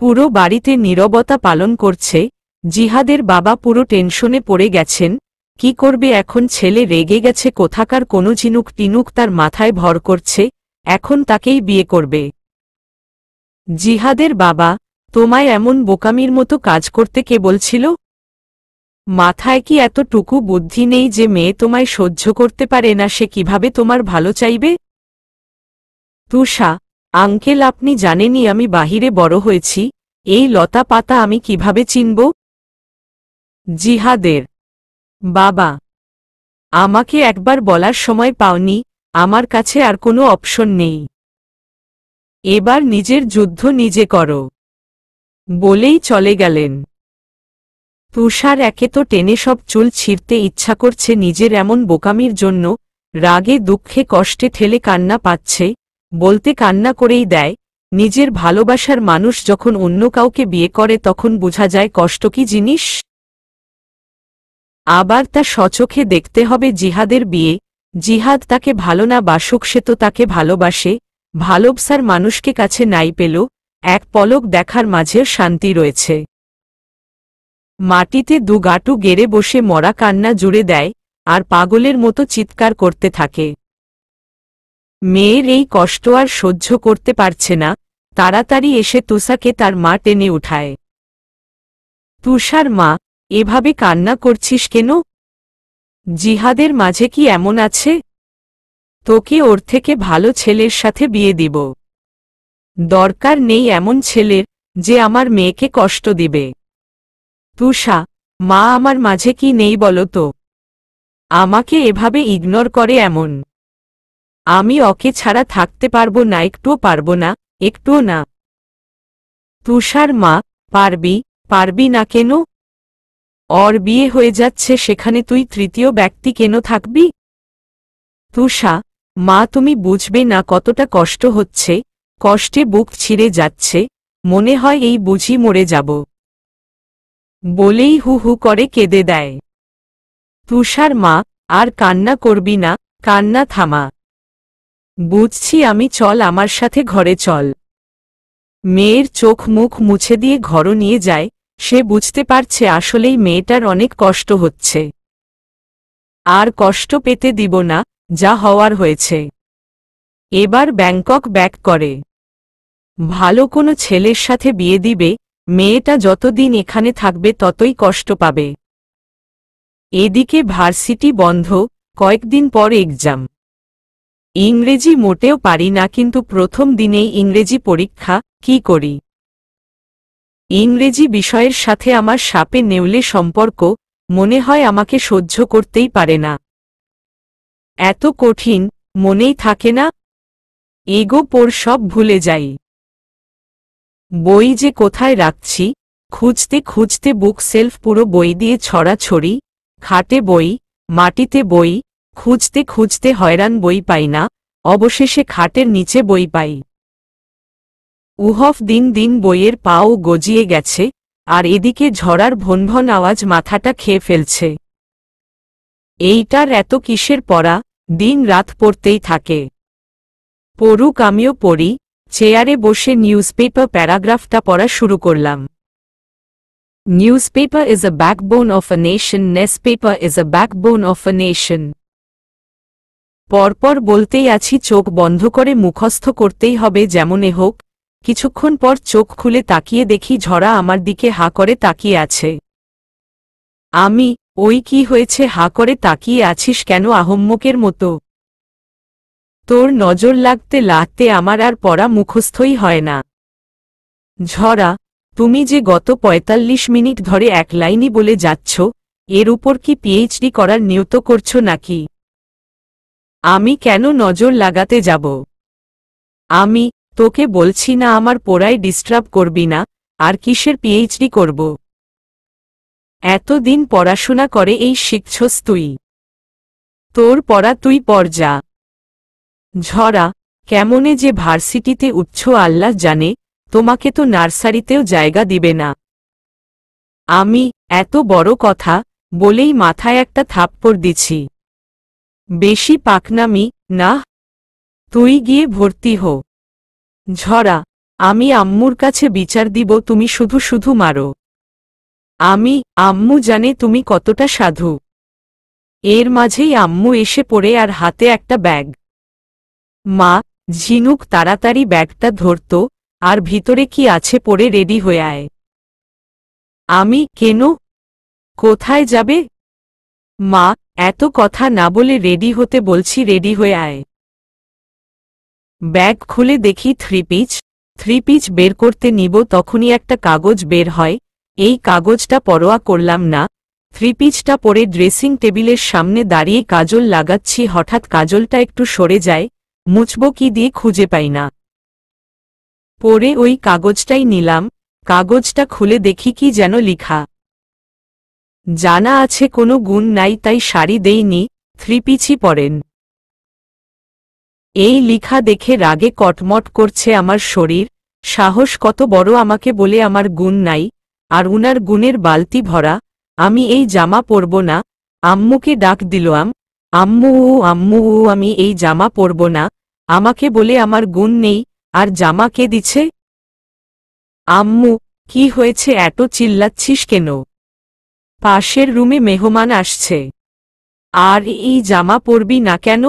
পুরো বাড়িতে নীরবতা পালন করছে জিহাদের বাবা পুরো টেনশনে পড়ে গেছেন কি করবে এখন ছেলে রেগে গেছে কোথাকার কোনো ঝিনুক টিনুক তার মাথায় ভর করছে এখন তাকেই বিয়ে করবে জিহাদের বাবা তোমায় এমন বোকামির মতো কাজ করতে কে বলছিল মাথায় কি এতটুকু বুদ্ধি নেই যে মেয়ে তোমায় সহ্য করতে পারে না সে কিভাবে তোমার ভালো চাইবে তুষা আঙ্কেল আপনি জানেনই আমি বাহিরে বড় হয়েছি এই লতা পাতা আমি কিভাবে চিনব জিহাদের বাবা আমাকে একবার বলার সময় পাওনি আমার কাছে আর কোনো অপশন নেই এবার নিজের যুদ্ধ নিজে করো বলেই চলে গেলেন তুষার একে তো টেনে সব চুল ছিঁড়তে ইচ্ছা করছে নিজের এমন বোকামির জন্য রাগে দুঃখে কষ্টে ঠেলে কান্না পাচ্ছে বলতে কান্না করেই দেয় নিজের ভালোবাসার মানুষ যখন অন্য কাউকে বিয়ে করে তখন বোঝা যায় কষ্ট কি জিনিস আবার তা সচোখে দেখতে হবে জিহাদের বিয়ে জিহাদ তাকে ভালো না বাসুক সে তো তাকে ভালোবাসে ভালোবসার মানুষকে কাছে নাই পেল এক পলক দেখার মাঝে শান্তি রয়েছে মাটিতে দু গাটু গেড়ে বসে মরা কান্না জুড়ে দেয় আর পাগলের মতো চিৎকার করতে থাকে মেয়ের এই কষ্ট আর সহ্য করতে পারছে না তাড়াতাড়ি এসে তুষাকে তার মা টেনে উঠায় তুষার মা এভাবে কান্না করছিস কেন জিহাদের মাঝে কি এমন আছে তোকে ওর থেকে ভালো ছেলের সাথে বিয়ে দিব দরকার নেই এমন ছেলের যে আমার মেয়েকে কষ্ট দিবে তুষা মা আমার মাঝে কি নেই বলতো আমাকে এভাবে ইগনোর করে এমন আমি অকে ছাড়া থাকতে পারবো না একটুও পারবো না একটুও না তুষার মা পারবি পারবি না কেন অর বিয়ে হয়ে যাচ্ছে সেখানে তুই তৃতীয় ব্যক্তি কেন থাকবি তুষা মা তুমি বুঝবে না কতটা কষ্ট হচ্ছে কষ্টে বুক ছিঁড়ে যাচ্ছে মনে হয় এই বুঝি মরে যাব বলেই হু হু করে কেঁদে দেয় তুষার মা আর কান্না করবি না কান্না থামা বুঝছি আমি চল আমার সাথে ঘরে চল মেয়ের চোখ মুখ মুছে দিয়ে ঘর নিয়ে যায় সে বুঝতে পারছে আসলেই মেয়েটার অনেক কষ্ট হচ্ছে আর কষ্ট পেতে দিব না যা হওয়ার হয়েছে এবার ব্যাংকক ব্যাক করে ভালো কোনো ছেলের সাথে বিয়ে দিবে মেয়েটা যতদিন এখানে থাকবে ততই কষ্ট পাবে এদিকে ভার্সিটি বন্ধ কয়েকদিন পর এক্সাম ইংরেজি মোটেও পারি না কিন্তু প্রথম দিনেই ইংরেজি পরীক্ষা কি করি ইংরেজি বিষয়ের সাথে আমার সাপে নেউলে সম্পর্ক মনে হয় আমাকে সহ্য করতেই পারে না এত কঠিন মনেই থাকে না এগো পর সব ভুলে যাই বই যে কোথায় রাখছি খুঁজতে খুঁজতে বুক সেলফ পুরো বই দিয়ে ছড়াছড়ি খাটে বই মাটিতে বই খুঁজতে খুঁজতে হয়রান বই পাই না অবশেষে খাটের নিচে বই পাই উহফ দিন দিন বইয়ের পাও গজিয়ে গেছে আর এদিকে ঝড়ার ভনভন আওয়াজ মাথাটা খেয়ে ফেলছে এইটার এত কিসের পড়া দিন রাত পড়তেই থাকে পড়ুক আমিও পড়ি চেয়ারে বসে নিউজ পেপার প্যারাগ্রাফটা পড়া শুরু করলাম is a backbone of a nation newspaper is a backbone of a nation পরপর বলতেই আছি চোখ বন্ধ করে মুখস্থ করতেই হবে যেমন এ হোক কিছুক্ষণ পর চোখ খুলে তাকিয়ে দেখি ঝরা আমার দিকে হা করে তাকিয়ে আছে আমি ওই কি হয়েছে হা করে তাকিয়ে আছিস কেন আহম্মকের মতো তোর নজর লাগতে লাগতে আমার আর পড়া মুখস্থই হয় না ঝরা তুমি যে গত ৪৫ মিনিট ধরে এক লাইনই বলে যাচ্ছ এর উপর কি পিএইচডি করার নিয়ত করছো নাকি আমি কেন নজর লাগাতে যাব আমি তোকে বলছি না আমার পোড়ায় ডিস্টার্ব করবি না আর কিসের পিএইচডি করব এতদিন পড়াশোনা করে এই শিখছস তুই তোর পড়া তুই পড় যা ঝরা কেমনে যে ভার্সিটিতে উচ্ছ আল্লাহ জানে তোমাকে তো নার্সারিতেও জায়গা দিবে না আমি এত বড় কথা বলেই মাথায় একটা থাপ্পড় দিছি বেশি পাকনামি না তুই গিয়ে ভর্তি হো ঝরা আমি আম্মুর কাছে বিচার দিব তুমি শুধু শুধু মারো আমি আম্মু জানে তুমি কতটা সাধু এর মাঝেই আম্মু এসে পড়ে আর হাতে একটা ব্যাগ মা ঝিনুক তাড়াতাড়ি ব্যাগটা ধরত আর ভিতরে কি আছে পড়ে রেডি হয়ে আয় আমি কেন কোথায় যাবে মা এত কথা না বলে রেডি হতে বলছি রেডি হয়ে আয় ব্যাগ খুলে দেখি থ্রি পিচ থ্রি পিচ বের করতে নিব তখনই একটা কাগজ বের হয় এই কাগজটা পরোয়া করলাম না থ্রি পিচটা পরে ড্রেসিং টেবিলের সামনে দাঁড়িয়ে কাজল লাগাচ্ছি হঠাৎ কাজলটা একটু সরে যায় মুচব কি দিয়ে খুঁজে পাই না পরে ওই কাগজটাই নিলাম কাগজটা খুলে দেখি কি যেন লিখা জানা আছে কোনো গুণ নাই তাই শাড়ি দেইনি থ্রিপিছি পরেন এই লিখা দেখে রাগে কটমট করছে আমার শরীর সাহস কত বড় আমাকে বলে আমার গুণ নাই আর উনার গুণের বালতি ভরা আমি এই জামা পরব না আম্মুকে ডাক দিল আম আম্মু ও আম্মু ও আমি এই জামা পরব না আমাকে বলে আমার গুণ নেই আর জামা কে দিছে আম্মু কি হয়েছে এত চিল্লাচ্ছিস কেন পাশের রুমে মেহমান আসছে আর এই জামা পরবি না কেন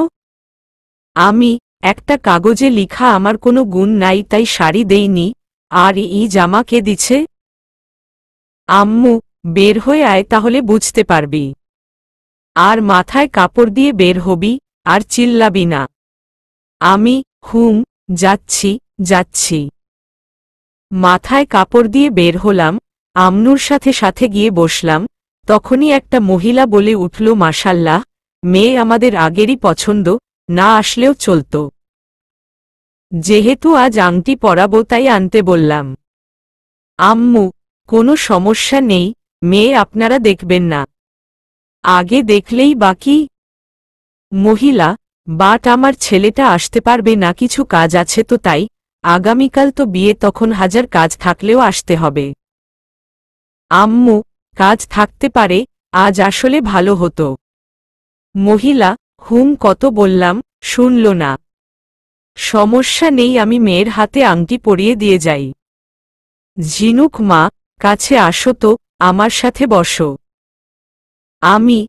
আমি একটা কাগজে লিখা আমার কোনো গুণ নাই তাই শাড়ি দেইনি আর এই জামা কে দিছে আম্মু বের হয়ে আয় তাহলে বুঝতে পারবি আর মাথায় কাপড় দিয়ে বের হবি আর চিল্লাবি না আমি হুম যাচ্ছি যাচ্ছি মাথায় কাপড় দিয়ে বের হলাম আমনুর সাথে সাথে গিয়ে বসলাম তখনই একটা মহিলা বলে উঠল মাসাল্লাহ মেয়ে আমাদের আগেরই পছন্দ না আসলেও চলত যেহেতু আজ আংটি পরাব তাই আনতে বললাম আম্মু কোনো সমস্যা নেই মেয়ে আপনারা দেখবেন না আগে দেখলেই বাকি মহিলা বাট আমার ছেলেটা আসতে পারবে না কিছু কাজ আছে তো তাই আগামীকাল তো বিয়ে তখন হাজার কাজ থাকলেও আসতে হবে আম্মু কাজ থাকতে পারে আজ আসলে ভালো হতো মহিলা হুম কত বললাম শুনল না সমস্যা নেই আমি মেয়ের হাতে আংটি পরিয়ে দিয়ে যাই ঝিনুক মা কাছে আসো তো আমার সাথে বসো আমি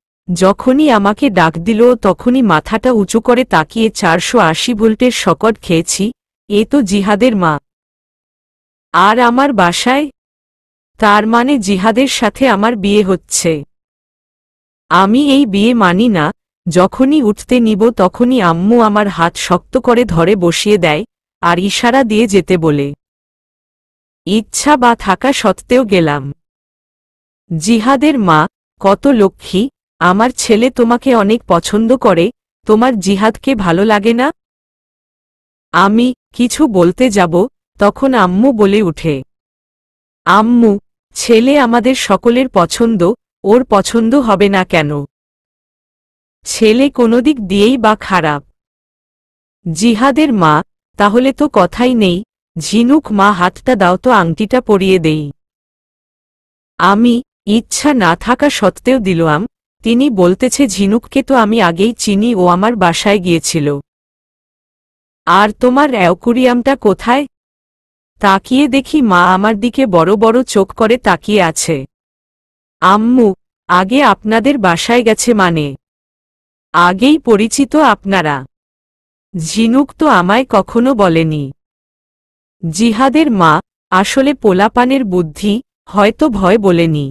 যখনই আমাকে ডাক দিল তখনই মাথাটা উঁচু করে তাকিয়ে চারশো আশি ভোল্টের শকট খেয়েছি এ তো জিহাদের মা আর আমার বাসায় তার মানে জিহাদের সাথে আমার বিয়ে হচ্ছে আমি এই বিয়ে মানি না যখনই উঠতে নিব তখনই আম্মু আমার হাত শক্ত করে ধরে বসিয়ে দেয় আর ইশারা দিয়ে যেতে বলে ইচ্ছা বা থাকা সত্ত্বেও গেলাম জিহাদের মা কত লক্ষ্মী আমার ছেলে তোমাকে অনেক পছন্দ করে তোমার জিহাদকে ভালো লাগে না আমি কিছু বলতে যাব তখন আম্মু বলে উঠে আম্মু ছেলে আমাদের সকলের পছন্দ ওর পছন্দ হবে না কেন ছেলে কোনো দিক দিয়েই বা খারাপ জিহাদের মা তাহলে তো কথাই নেই ঝিনুক মা হাতটা দাও তো আংটিটা পরিয়ে দেই আমি ইচ্ছা না থাকা সত্ত্বেও দিলাম তিনি বলতেছে ঝিনুককে তো আমি আগেই চিনি ও আমার বাসায় গিয়েছিল আর তোমার অ্যাকুরিয়ামটা কোথায় তাকিয়ে দেখি মা আমার দিকে বড় বড় চোখ করে তাকিয়ে আছে আম্মু আগে আপনাদের বাসায় গেছে মানে আগেই পরিচিত আপনারা ঝিনুক তো আমায় কখনো বলেনি জিহাদের মা আসলে পোলাপানের বুদ্ধি হয়তো ভয় বলেনি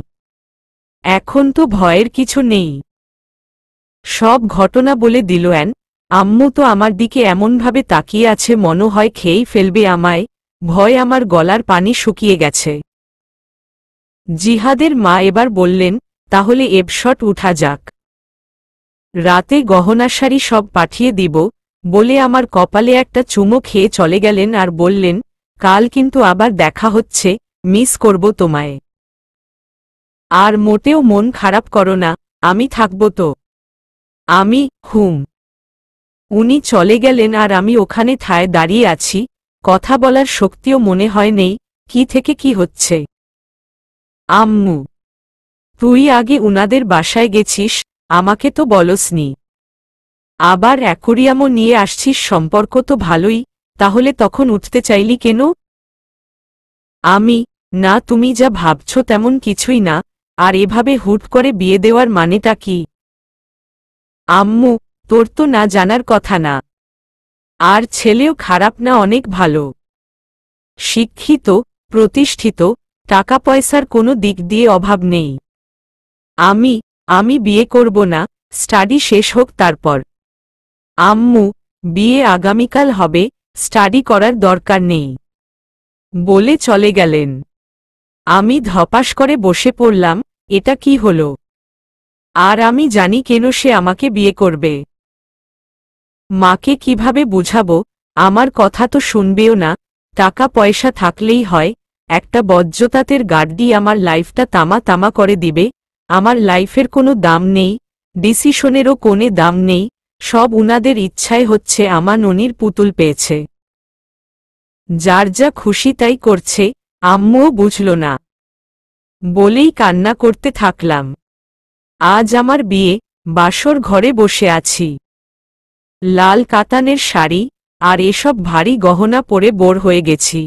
এখন তো ভয়ের কিছু নেই সব ঘটনা বলে দিল অ্যান আম্মু তো আমার দিকে এমনভাবে তাকিয়ে আছে মনে হয় খেয়েই ফেলবে আমায় ভয় আমার গলার পানি শুকিয়ে গেছে জিহাদের মা এবার বললেন তাহলে এবশট উঠা যাক রাতে সারি সব পাঠিয়ে দিব বলে আমার কপালে একটা চুমো খেয়ে চলে গেলেন আর বললেন কাল কিন্তু আবার দেখা হচ্ছে মিস করব তোমায় আর মোটেও মন খারাপ করো না আমি থাকব তো আমি হুম উনি চলে গেলেন আর আমি ওখানে থায় দাঁড়িয়ে আছি কথা বলার শক্তিও মনে হয় নেই কি থেকে কি হচ্ছে আম্মু তুই আগে উনাদের বাসায় গেছিস আমাকে তো বলসনি আবার অ্যাকোরিয়ামও নিয়ে আসছিস সম্পর্ক তো ভালোই তাহলে তখন উঠতে চাইলি কেন আমি না তুমি যা ভাবছ তেমন কিছুই না আর এভাবে হুট করে বিয়ে দেওয়ার মানেটা কি আম্মু তোর তো না জানার কথা না আর ছেলেও খারাপ না অনেক ভালো শিক্ষিত প্রতিষ্ঠিত টাকা পয়সার কোনো দিক দিয়ে অভাব নেই আমি আমি বিয়ে করব না স্টাডি শেষ হোক তারপর আম্মু বিয়ে আগামীকাল হবে স্টাডি করার দরকার নেই বলে চলে গেলেন আমি ধপাস করে বসে পড়লাম এটা কি হল আর আমি জানি কেন সে আমাকে বিয়ে করবে মাকে কিভাবে বুঝাবো আমার কথা তো শুনবেও না টাকা পয়সা থাকলেই হয় একটা বজ্রতাতের গার্ডি আমার লাইফটা তামা তামা করে দিবে আমার লাইফের কোনো দাম নেই ডিসিশনেরও কোনে দাম নেই সব উনাদের ইচ্ছায় হচ্ছে আমার ননির পুতুল পেয়েছে যার যা খুশি তাই করছে আম্মুও বুঝল না বলেই কান্না করতে থাকলাম আজ আমার বিয়ে বাসর ঘরে বসে আছি লাল কাতানের শাড়ি আর এসব ভারী গহনা পরে বোর হয়ে গেছি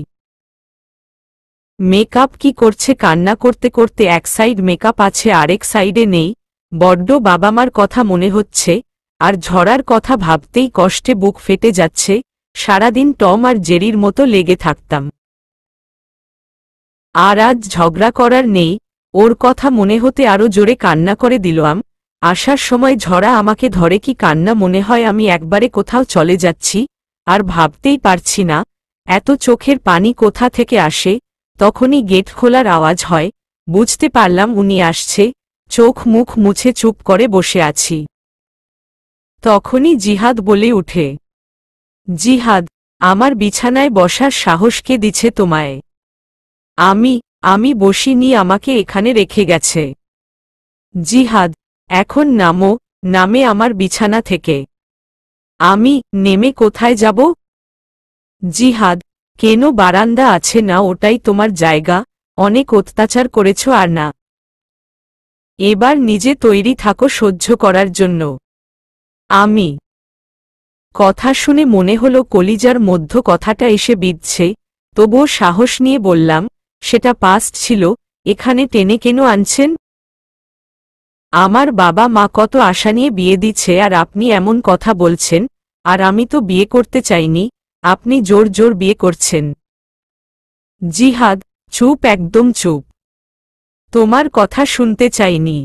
মেকআপ কি করছে কান্না করতে করতে এক সাইড মেকআপ আছে আরেক সাইডে নেই বড্ড বাবা মার কথা মনে হচ্ছে আর ঝরার কথা ভাবতেই কষ্টে বুক ফেটে যাচ্ছে সারাদিন টম আর জেরির মতো লেগে থাকতাম আর আজ ঝগড়া করার নেই ওর কথা মনে হতে আরো জোরে কান্না করে দিলাম আসার সময় ঝরা আমাকে ধরে কি কান্না মনে হয় আমি একবারে কোথাও চলে যাচ্ছি আর ভাবতেই পারছি না এত চোখের পানি কোথা থেকে আসে তখনই গেট খোলার আওয়াজ হয় বুঝতে পারলাম উনি আসছে চোখ মুখ মুছে চুপ করে বসে আছি তখনই জিহাদ বলে উঠে জিহাদ আমার বিছানায় বসার সাহসকে দিছে তোমায় আমি আমি বসিনি আমাকে এখানে রেখে গেছে জিহাদ এখন নামো নামে আমার বিছানা থেকে আমি নেমে কোথায় যাব জিহাদ কেন বারান্দা আছে না ওটাই তোমার জায়গা অনেক অত্যাচার করেছ আর না এবার নিজে তৈরি থাকো সহ্য করার জন্য আমি কথা শুনে মনে হল কলিজার মধ্য কথাটা এসে বিঁধছে তবুও সাহস নিয়ে বললাম সেটা পাস্ট ছিল এখানে টেনে কেন আনছেন আমার বাবা মা কত আশা নিয়ে বিয়ে দিচ্ছে আর আপনি এমন কথা বলছেন আর আমি তো বিয়ে করতে চাইনি আপনি জোর জোর বিয়ে করছেন জিহাদ চুপ একদম চুপ তোমার কথা শুনতে চাইনি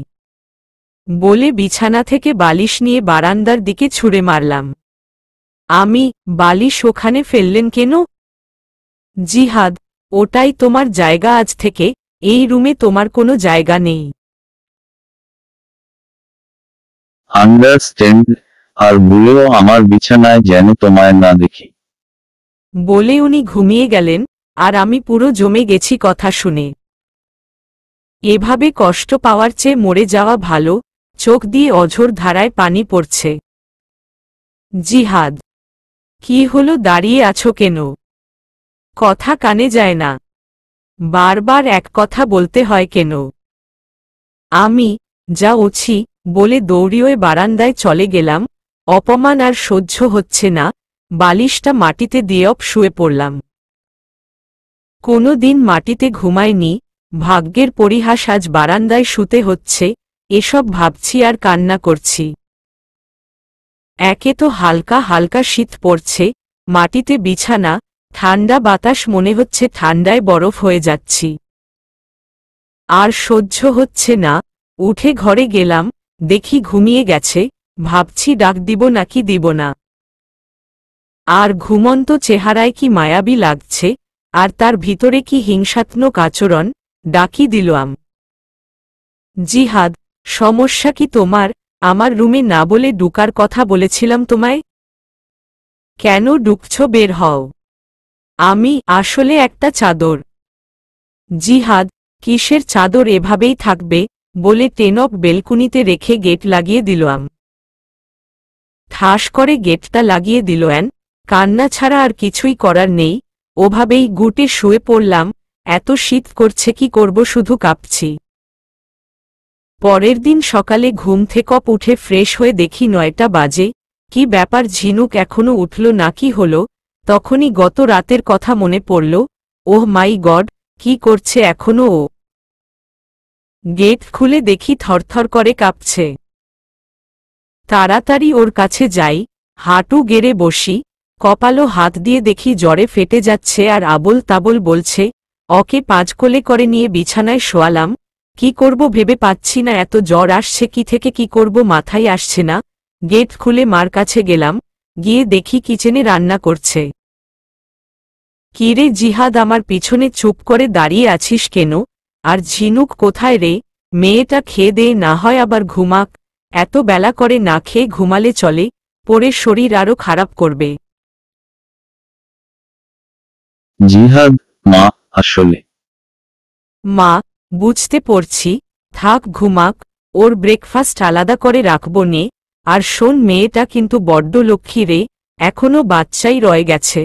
বলে বিছানা থেকে বালিশ নিয়ে বারান্দার দিকে ছুঁড়ে মারলাম আমি বালিশ ওখানে ফেললেন কেন জিহাদ ওটাই তোমার জায়গা আজ থেকে এই রুমে তোমার কোনো জায়গা নেই আন্ডারস্ট্যান্ড আর ভুলেও আমার বিছানায় যেন তোমায় না দেখি বলে উনি ঘুমিয়ে গেলেন আর আমি পুরো জমে গেছি কথা শুনে এভাবে কষ্ট পাওয়ার চেয়ে মরে যাওয়া ভালো চোখ দিয়ে অঝোর ধারায় পানি পড়ছে জিহাদ কি হলো দাঁড়িয়ে আছো কেন কথা কানে যায় না বারবার এক কথা বলতে হয় কেন আমি যা উছি বলে দৌড়িয়ে বারান্দায় চলে গেলাম অপমান আর সহ্য হচ্ছে না বালিশটা মাটিতে দিয়ে অপ শুয়ে পড়লাম কোনোদিন মাটিতে ঘুমায়নি ভাগ্যের পরিহাস আজ বারান্দায় শুতে হচ্ছে এসব ভাবছি আর কান্না করছি একে তো হালকা হালকা শীত পড়ছে মাটিতে বিছানা ঠান্ডা বাতাস মনে হচ্ছে ঠান্ডায় বরফ হয়ে যাচ্ছি আর সহ্য হচ্ছে না উঠে ঘরে গেলাম দেখি ঘুমিয়ে গেছে ভাবছি ডাক দিব নাকি দিব না আর ঘুমন্ত চেহারায় কি মায়াবী লাগছে আর তার ভিতরে কি হিংসাত্মক আচরণ ডাকি দিল আম জিহাদ সমস্যা কি তোমার আমার রুমে না বলে ডুকার কথা বলেছিলাম তোমায় কেন ডুকছ বের হও আমি আসলে একটা চাদর জিহাদ কিসের চাদর এভাবেই থাকবে বলে টেনক বেলকুনিতে রেখে গেট লাগিয়ে দিল আম ঠাস করে গেটটা লাগিয়ে দিল অ্যান কান্না ছাড়া আর কিছুই করার নেই ওভাবেই গুটে শুয়ে পড়লাম এত শীত করছে কি করব শুধু কাঁপছি পরের দিন সকালে ঘুম থেকপ উঠে ফ্রেশ হয়ে দেখি নয়টা বাজে কি ব্যাপার ঝিনুক এখনো উঠল না কি হল তখনই গত রাতের কথা মনে পড়ল ওহ মাই গড কি করছে এখনও ও গেট খুলে দেখি থরথর করে কাঁপছে তাড়াতাড়ি ওর কাছে যাই হাঁটু গেড়ে বসি কপালো হাত দিয়ে দেখি জ্বরে ফেটে যাচ্ছে আর আবল তাবল বলছে অকে পাঁচ কোলে করে নিয়ে বিছানায় শোয়ালাম কি করব ভেবে পাচ্ছি না এত জ্বর আসছে কি থেকে কি করব মাথায় আসছে না গেট খুলে মার কাছে গেলাম গিয়ে দেখি কিচেনে রান্না করছে কিরে জিহাদ আমার পিছনে চুপ করে দাঁড়িয়ে আছিস কেন আর ঝিনুক কোথায় রে মেয়েটা খেয়ে দে না হয় আবার ঘুমাক এত বেলা করে না খেয়ে ঘুমালে চলে পরে শরীর আরো খারাপ করবে জিহাদ মা আসলে মা বুঝতে পড়ছি থাক ঘুমাক ওর ব্রেকফাস্ট আলাদা করে রাখব নে আর শোন মেয়েটা কিন্তু বড্ড লক্ষ্মী রে এখনো বাচ্চাই রয়ে গেছে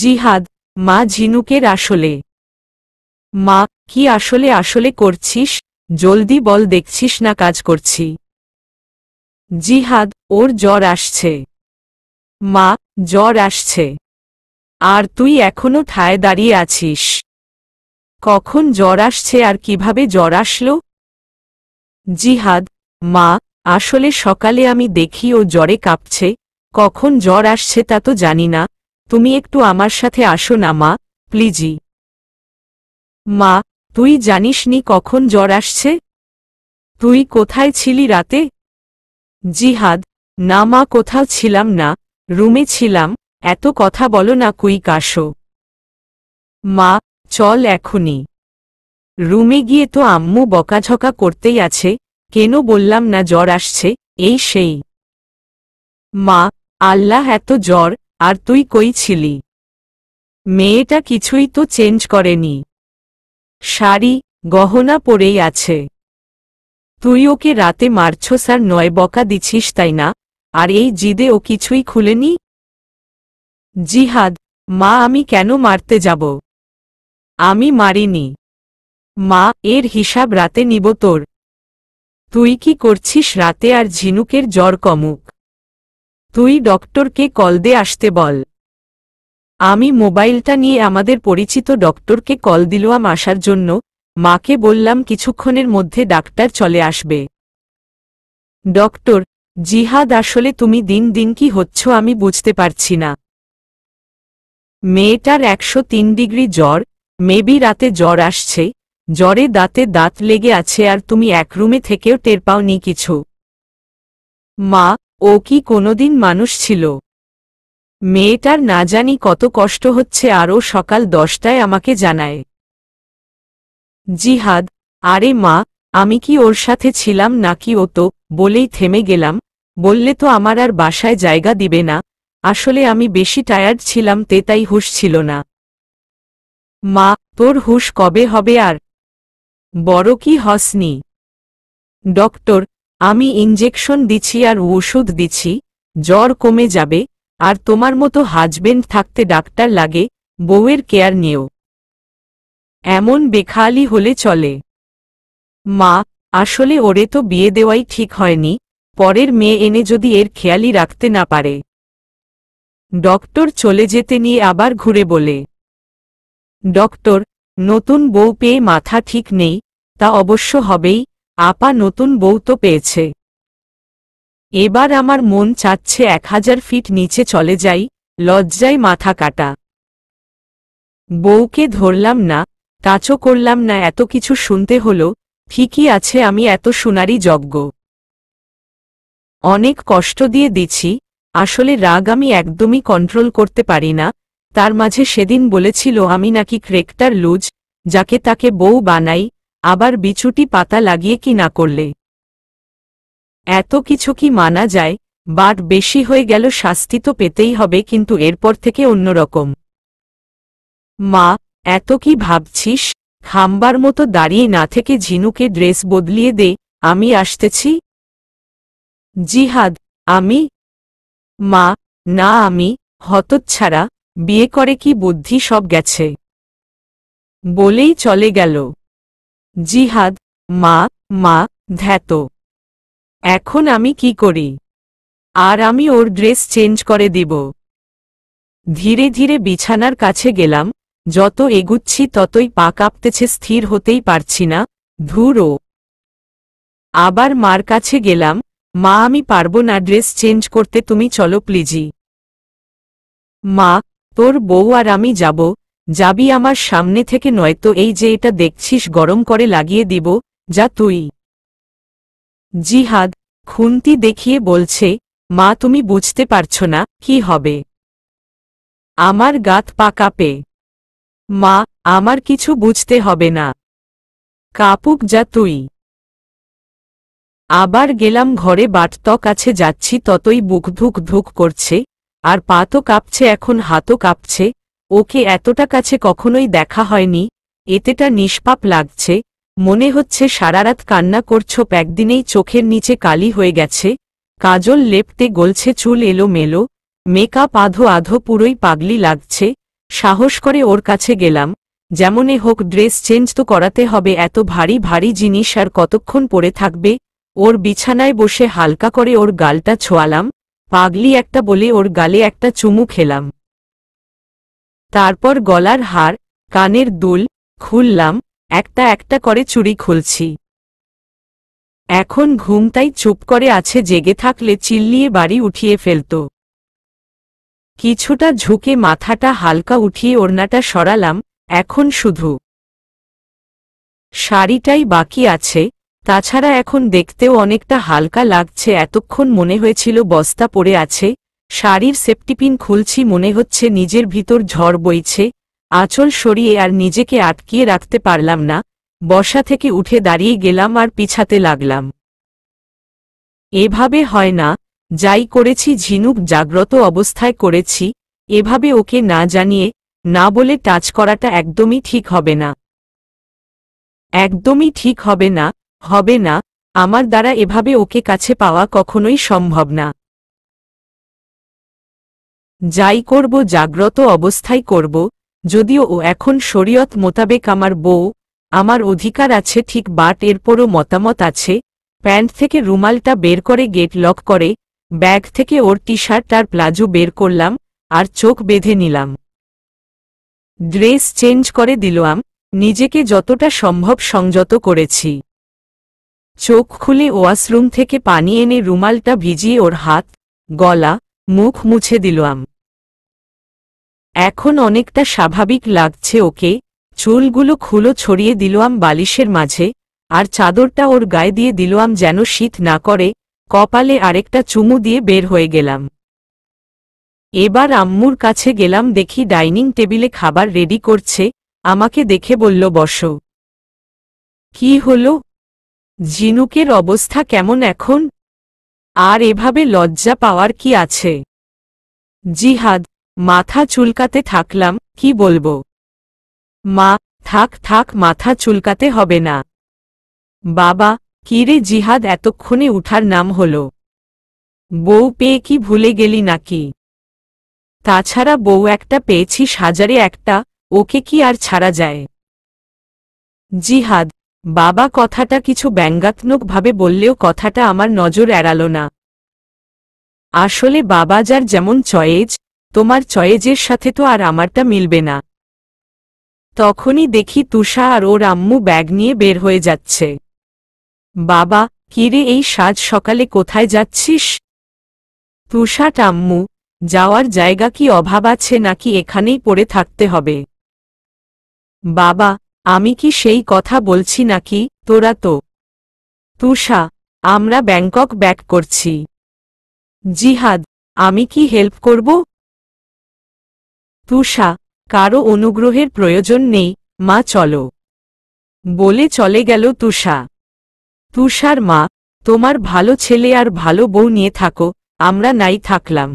জিহাদ মা ঝিনুকের আসলে মা কি আসলে আসলে করছিস জলদি বল দেখছিস না কাজ করছি জিহাদ ওর জ্বর আসছে মা জ্বর আসছে আর তুই এখনো ঠায় দাঁড়িয়ে আছিস কখন জ্বর আসছে আর কিভাবে জ্বর আসলো জিহাদ মা আসলে সকালে আমি দেখি ও জ্বরে কাঁপছে কখন জ্বর আসছে তা তো জানি না তুমি একটু আমার সাথে আসো না মা প্লিজি মা তুই জানিস নি কখন জ্বর আসছে তুই কোথায় ছিলি রাতে জিহাদ না মা কোথাও ছিলাম না রুমে ছিলাম এত কথা বলো না কুই কাশো মা চল এখনি রুমে গিয়ে তো আম্মু বকাঝকা করতেই আছে কেন বললাম না জ্বর আসছে এই সেই মা আল্লাহ এত জ্বর আর তুই কই ছিলি মেয়েটা কিছুই তো চেঞ্জ করেনি শাড়ি গহনা পরেই আছে তুই ওকে রাতে মারছস আর নয় বকা দিছিস তাই না আর এই জিদে ও কিছুই খুলেনি জিহাদ মা আমি কেন মারতে যাব আমি মারিনি মা এর হিসাব রাতে নিব তোর তুই কি করছিস রাতে আর ঝিনুকের জ্বর কমুক তুই ডক্টরকে কল দে আসতে বল আমি মোবাইলটা নিয়ে আমাদের পরিচিত ডক্টরকে কল দিলাম আসার জন্য মাকে বললাম কিছুক্ষণের মধ্যে ডাক্তার চলে আসবে ডক্টর জিহাদ আসলে তুমি দিন দিন কি হচ্ছ আমি বুঝতে পারছি না মেয়েটার একশো ডিগ্রি জ্বর মেবি রাতে জ্বর আসছে জ্বরে দাঁতে দাঁত লেগে আছে আর তুমি এক রুমে থেকেও টের পাওনি কিছু মা ও কি কোনোদিন মানুষ ছিল মেয়েটার না জানি কত কষ্ট হচ্ছে আরও সকাল দশটায় আমাকে জানায় জিহাদ আরে মা আমি কি ওর সাথে ছিলাম নাকি ও তো বলেই থেমে গেলাম বললে তো আমার আর বাসায় জায়গা দিবে না আসলে আমি বেশি টায়ার্ড ছিলাম তে তাই হুশ ছিল না মা তোর হুশ কবে হবে আর বড় কি হসনি ডক্টর আমি ইঞ্জেকশন দিছি আর ওষুধ দিছি জ্বর কমে যাবে আর তোমার মতো হাজবেন্ড থাকতে ডাক্তার লাগে বউয়ের কেয়ার নিয়েও এমন বেখালি হলে চলে মা আসলে ওরে তো বিয়ে দেওয়াই ঠিক হয়নি পরের মেয়ে এনে যদি এর খেয়ালি রাখতে না পারে ডক্টর চলে যেতে নিয়ে আবার ঘুরে বলে ডক্টর নতুন বউ পেয়ে মাথা ঠিক নেই তা অবশ্য হবেই আপা নতুন বউ তো পেয়েছে এবার আমার মন চাচ্ছে এক হাজার ফিট নিচে চলে যাই লজ্জায় মাথা কাটা বউকে ধরলাম না কাচও করলাম না এত কিছু শুনতে হলো ঠিকই আছে আমি এত সুনারি যজ্ঞ অনেক কষ্ট দিয়ে দিছি আসলে রাগ আমি একদমই কন্ট্রোল করতে পারি না তার মাঝে সেদিন বলেছিল আমি নাকি ক্রেকটার লুজ যাকে তাকে বউ বানাই আবার বিচুটি পাতা লাগিয়ে কি না করলে এত কিছু কি মানা যায় বাট বেশি হয়ে গেল শাস্তি তো পেতেই হবে কিন্তু এরপর থেকে অন্যরকম মা এত কি ভাবছিস খাম্বার মতো দাঁড়িয়ে না থেকে ঝিনুকে ড্রেস বদলিয়ে দে আমি আসতেছি জিহাদ আমি মা না আমি হতচ্ছাড়া বিয়ে করে কি বুদ্ধি সব গেছে বলেই চলে গেল জিহাদ মা মা ধ্যাত এখন আমি কি করি আর আমি ওর ড্রেস চেঞ্জ করে দিব ধীরে ধীরে বিছানার কাছে গেলাম যত এগুচ্ছি ততই পা কাঁপতেছে স্থির হতেই পারছি না ধুরো আবার মার কাছে গেলাম মা আমি পারব না ড্রেস চেঞ্জ করতে তুমি চলো প্লিজি মা তোর বউ আর আমি যাব যাবি আমার সামনে থেকে নয়তো এই যে এটা দেখছিস গরম করে লাগিয়ে দিব যা তুই জিহাদ খুন্তি দেখিয়ে বলছে মা তুমি বুঝতে পারছ না কি হবে আমার গাত পা পে মা আমার কিছু বুঝতে হবে না কাপুক যা তুই আবার গেলাম ঘরে বাটত কাছে যাচ্ছি ততই বুক ধুক ধুক করছে আর পা তো কাঁপছে এখন হাতও কাঁপছে ওকে এতটা কাছে কখনোই দেখা হয়নি এতেটা নিষ্পাপ লাগছে মনে হচ্ছে সারারাত কান্না করছো একদিনেই চোখের নিচে কালি হয়ে গেছে কাজল লেপতে গলছে চুল এলো মেলো মেকআপ আধো আধো পুরোই পাগলি লাগছে সাহস করে ওর কাছে গেলাম যেমনে হোক ড্রেস চেঞ্জ তো করাতে হবে এত ভারী ভারী জিনিস আর কতক্ষণ পরে থাকবে ওর বিছানায় বসে হালকা করে ওর গালটা ছোয়ালাম পাগলি একটা বলে ওর গালে একটা চুমু খেলাম তারপর গলার হার কানের দুল খুললাম একটা একটা করে চুরি খুলছি এখন ঘুমটাই চুপ করে আছে জেগে থাকলে চিল্লিয়ে বাড়ি উঠিয়ে ফেলত কিছুটা ঝুঁকে মাথাটা হালকা উঠিয়ে ওড়নাটা সরালাম এখন শুধু শাড়িটাই বাকি আছে তাছাড়া এখন দেখতেও অনেকটা হালকা লাগছে এতক্ষণ মনে হয়েছিল বস্তা পড়ে আছে শাড়ির সেফটিপিন খুলছি মনে হচ্ছে নিজের ভিতর ঝড় বইছে আঁচল সরিয়ে আর নিজেকে আটকিয়ে রাখতে পারলাম না বসা থেকে উঠে দাঁড়িয়ে গেলাম আর পিছাতে লাগলাম এভাবে হয় না যাই করেছি ঝিনুক জাগ্রত অবস্থায় করেছি এভাবে ওকে না জানিয়ে না বলে টাচ করাটা একদমই ঠিক হবে না একদমই ঠিক হবে না হবে না আমার দ্বারা এভাবে ওকে কাছে পাওয়া কখনোই সম্ভব না যাই করব জাগ্রত অবস্থায় করব যদিও ও এখন শরীয়ত মোতাবেক আমার বউ আমার অধিকার আছে ঠিক বাট এরপরও মতামত আছে প্যান্ট থেকে রুমালটা বের করে গেট লক করে ব্যাগ থেকে ওর টি শার্ট আর প্লাজো বের করলাম আর চোখ বেঁধে নিলাম ড্রেস চেঞ্জ করে দিলাম নিজেকে যতটা সম্ভব সংযত করেছি চোখ খুলে ওয়াশরুম থেকে পানি এনে রুমালটা ভিজিয়ে ওর হাত গলা মুখ মুছে দিলাম এখন অনেকটা স্বাভাবিক লাগছে ওকে চুলগুলো খুলো ছড়িয়ে দিলাম বালিশের মাঝে আর চাদরটা ওর গায়ে দিয়ে দিলাম যেন শীত না করে কপালে আরেকটা চুমু দিয়ে বের হয়ে গেলাম এবার আম্মুর কাছে গেলাম দেখি ডাইনিং টেবিলে খাবার রেডি করছে আমাকে দেখে বলল বসো কি হল জিনুকের অবস্থা কেমন এখন আর এভাবে লজ্জা পাওয়ার কি আছে জিহাদ মাথা চুলকাতে থাকলাম কি বলবো মা থাক থাক মাথা চুলকাতে হবে না বাবা কিরে জিহাদ এতক্ষণে উঠার নাম হল বউ পেয়ে কি ভুলে গেলি নাকি তাছাড়া বউ একটা পেয়েছি সাজারে একটা ওকে কি আর ছাড়া যায় জিহাদ বাবা কথাটা কিছু ব্যঙ্গাত্মকভাবে বললেও কথাটা আমার নজর এড়াল না আসলে বাবা যার যেমন চয়েজ তোমার চয়েজের সাথে তো আর আমারটা মিলবে না তখনই দেখি তুষা আর ওর আম্মু ব্যাগ নিয়ে বের হয়ে যাচ্ছে বাবা কিরে এই সাজ সকালে কোথায় যাচ্ছিস তুষা টাম্মু যাওয়ার জায়গা কি অভাব আছে নাকি এখানেই পড়ে থাকতে হবে বাবা আমি কি সেই কথা বলছি নাকি তোরা তো তুষা আমরা ব্যাংকক ব্যাক করছি জিহাদ আমি কি হেল্প করব তুষা কারো অনুগ্রহের প্রয়োজন নেই মা চলো বলে চলে গেল তুষা তুষার মা তোমার ভালো ছেলে আর ভালো বউ নিয়ে থাকো আমরা নাই থাকলাম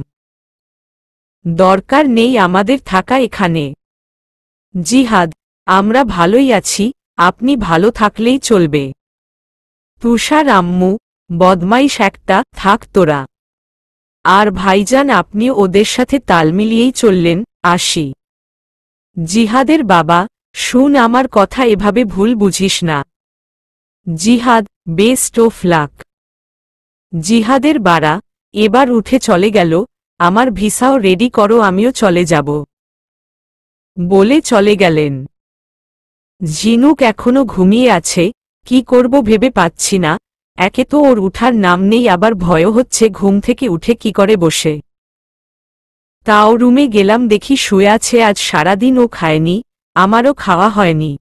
দরকার নেই আমাদের থাকা এখানে জিহাদ আমরা ভালোই আছি আপনি ভালো থাকলেই চলবে তুষার আম্মু বদমাইশ একটা থাক তোরা আর ভাইজান আপনি ওদের সাথে তাল মিলিয়েই চললেন আসি জিহাদের বাবা শুন আমার কথা এভাবে ভুল বুঝিস না জিহাদ বেস্ট অফ লাক জিহাদের বাড়া এবার উঠে চলে গেল আমার ভিসাও রেডি করো আমিও চলে যাব বলে চলে গেলেন ঝিনুক এখনো ঘুমিয়ে আছে কি করব ভেবে পাচ্ছি না একে তো ওর উঠার নাম নেই আবার ভয়ও হচ্ছে ঘুম থেকে উঠে কি করে বসে তাও রুমে গেলাম দেখি শুয়ে আছে আজ সারাদিন ও খায়নি আমারও খাওয়া হয়নি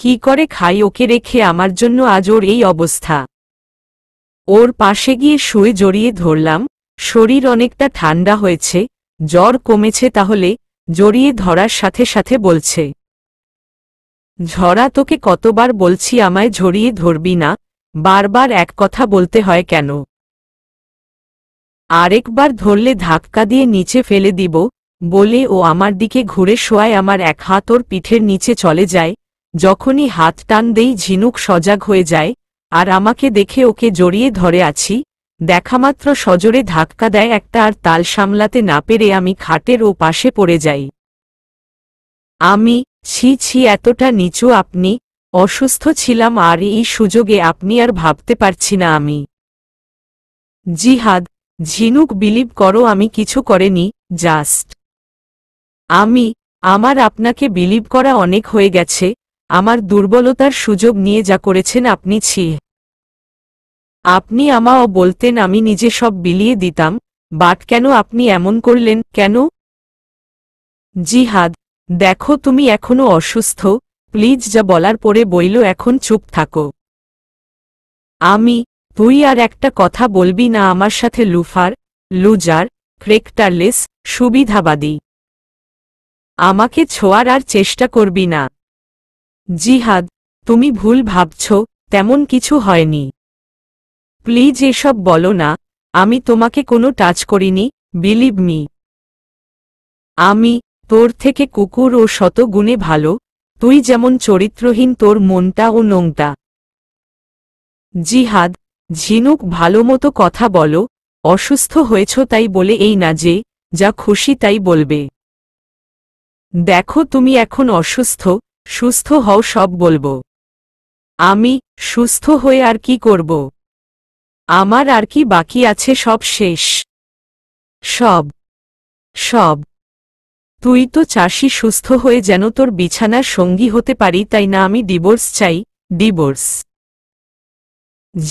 কি করে খাই ওকে রেখে আমার জন্য আজ ওর এই অবস্থা ওর পাশে গিয়ে শুয়ে জড়িয়ে ধরলাম শরীর অনেকটা ঠান্ডা হয়েছে জ্বর কমেছে তাহলে জড়িয়ে ধরার সাথে সাথে বলছে ঝরা তোকে কতবার বলছি আমায় ঝরিয়ে ধরবি না বারবার এক কথা বলতে হয় কেন আরেকবার ধরলে ধাক্কা দিয়ে নিচে ফেলে দিব বলে ও আমার দিকে ঘুরে শোয়ায় আমার এক হাত ওর পিঠের নিচে চলে যায় যখনই হাত টান দেই ঝিনুক সজাগ হয়ে যায় আর আমাকে দেখে ওকে জড়িয়ে ধরে আছি দেখামাত্র সজোরে ধাক্কা দেয় একটা আর তাল সামলাতে না পেরে আমি খাটের ও পাশে পড়ে যাই আমি ছি ছি এতটা নিচু আপনি অসুস্থ ছিলাম আর এই সুযোগে আপনি আর ভাবতে পারছি না আমি জিহাদ ঝিনুক বিলিভ করো আমি কিছু করেনি জাস্ট আমি আমার আপনাকে বিলিভ করা অনেক হয়ে গেছে আমার দুর্বলতার সুযোগ নিয়ে যা করেছেন আপনি ছি আপনি আমাও বলতেন আমি নিজে সব বিলিয়ে দিতাম বাট কেন আপনি এমন করলেন কেন জিহাদ দেখো তুমি এখনো অসুস্থ প্লিজ যা বলার পরে বইল এখন চুপ থাকো আমি তুই আর একটা কথা বলবি না আমার সাথে লুফার লুজার ক্রেকটারলেস সুবিধাবাদী আমাকে ছোঁয়ার আর চেষ্টা করবি না জিহাদ তুমি ভুল ভাবছ তেমন কিছু হয়নি প্লিজ এসব বলো না আমি তোমাকে কোনো টাচ করিনি বিলিভ মি আমি তোর থেকে কুকুর ও শত গুণে ভালো তুই যেমন চরিত্রহীন তোর মনটা ও নোংটা জিহাদ ঝিনুক ভালোমতো কথা বলো অসুস্থ হয়েছ তাই বলে এই না যে যা খুশি তাই বলবে দেখো তুমি এখন অসুস্থ সুস্থ হও সব বলবো আমি সুস্থ হয়ে আর কি করব আমার আর কি বাকি আছে সব শেষ সব সব তুই তো চাষি সুস্থ হয়ে যেন তোর বিছানার সঙ্গী হতে পারি তাই না আমি ডিভোর্স চাই ডিভোর্স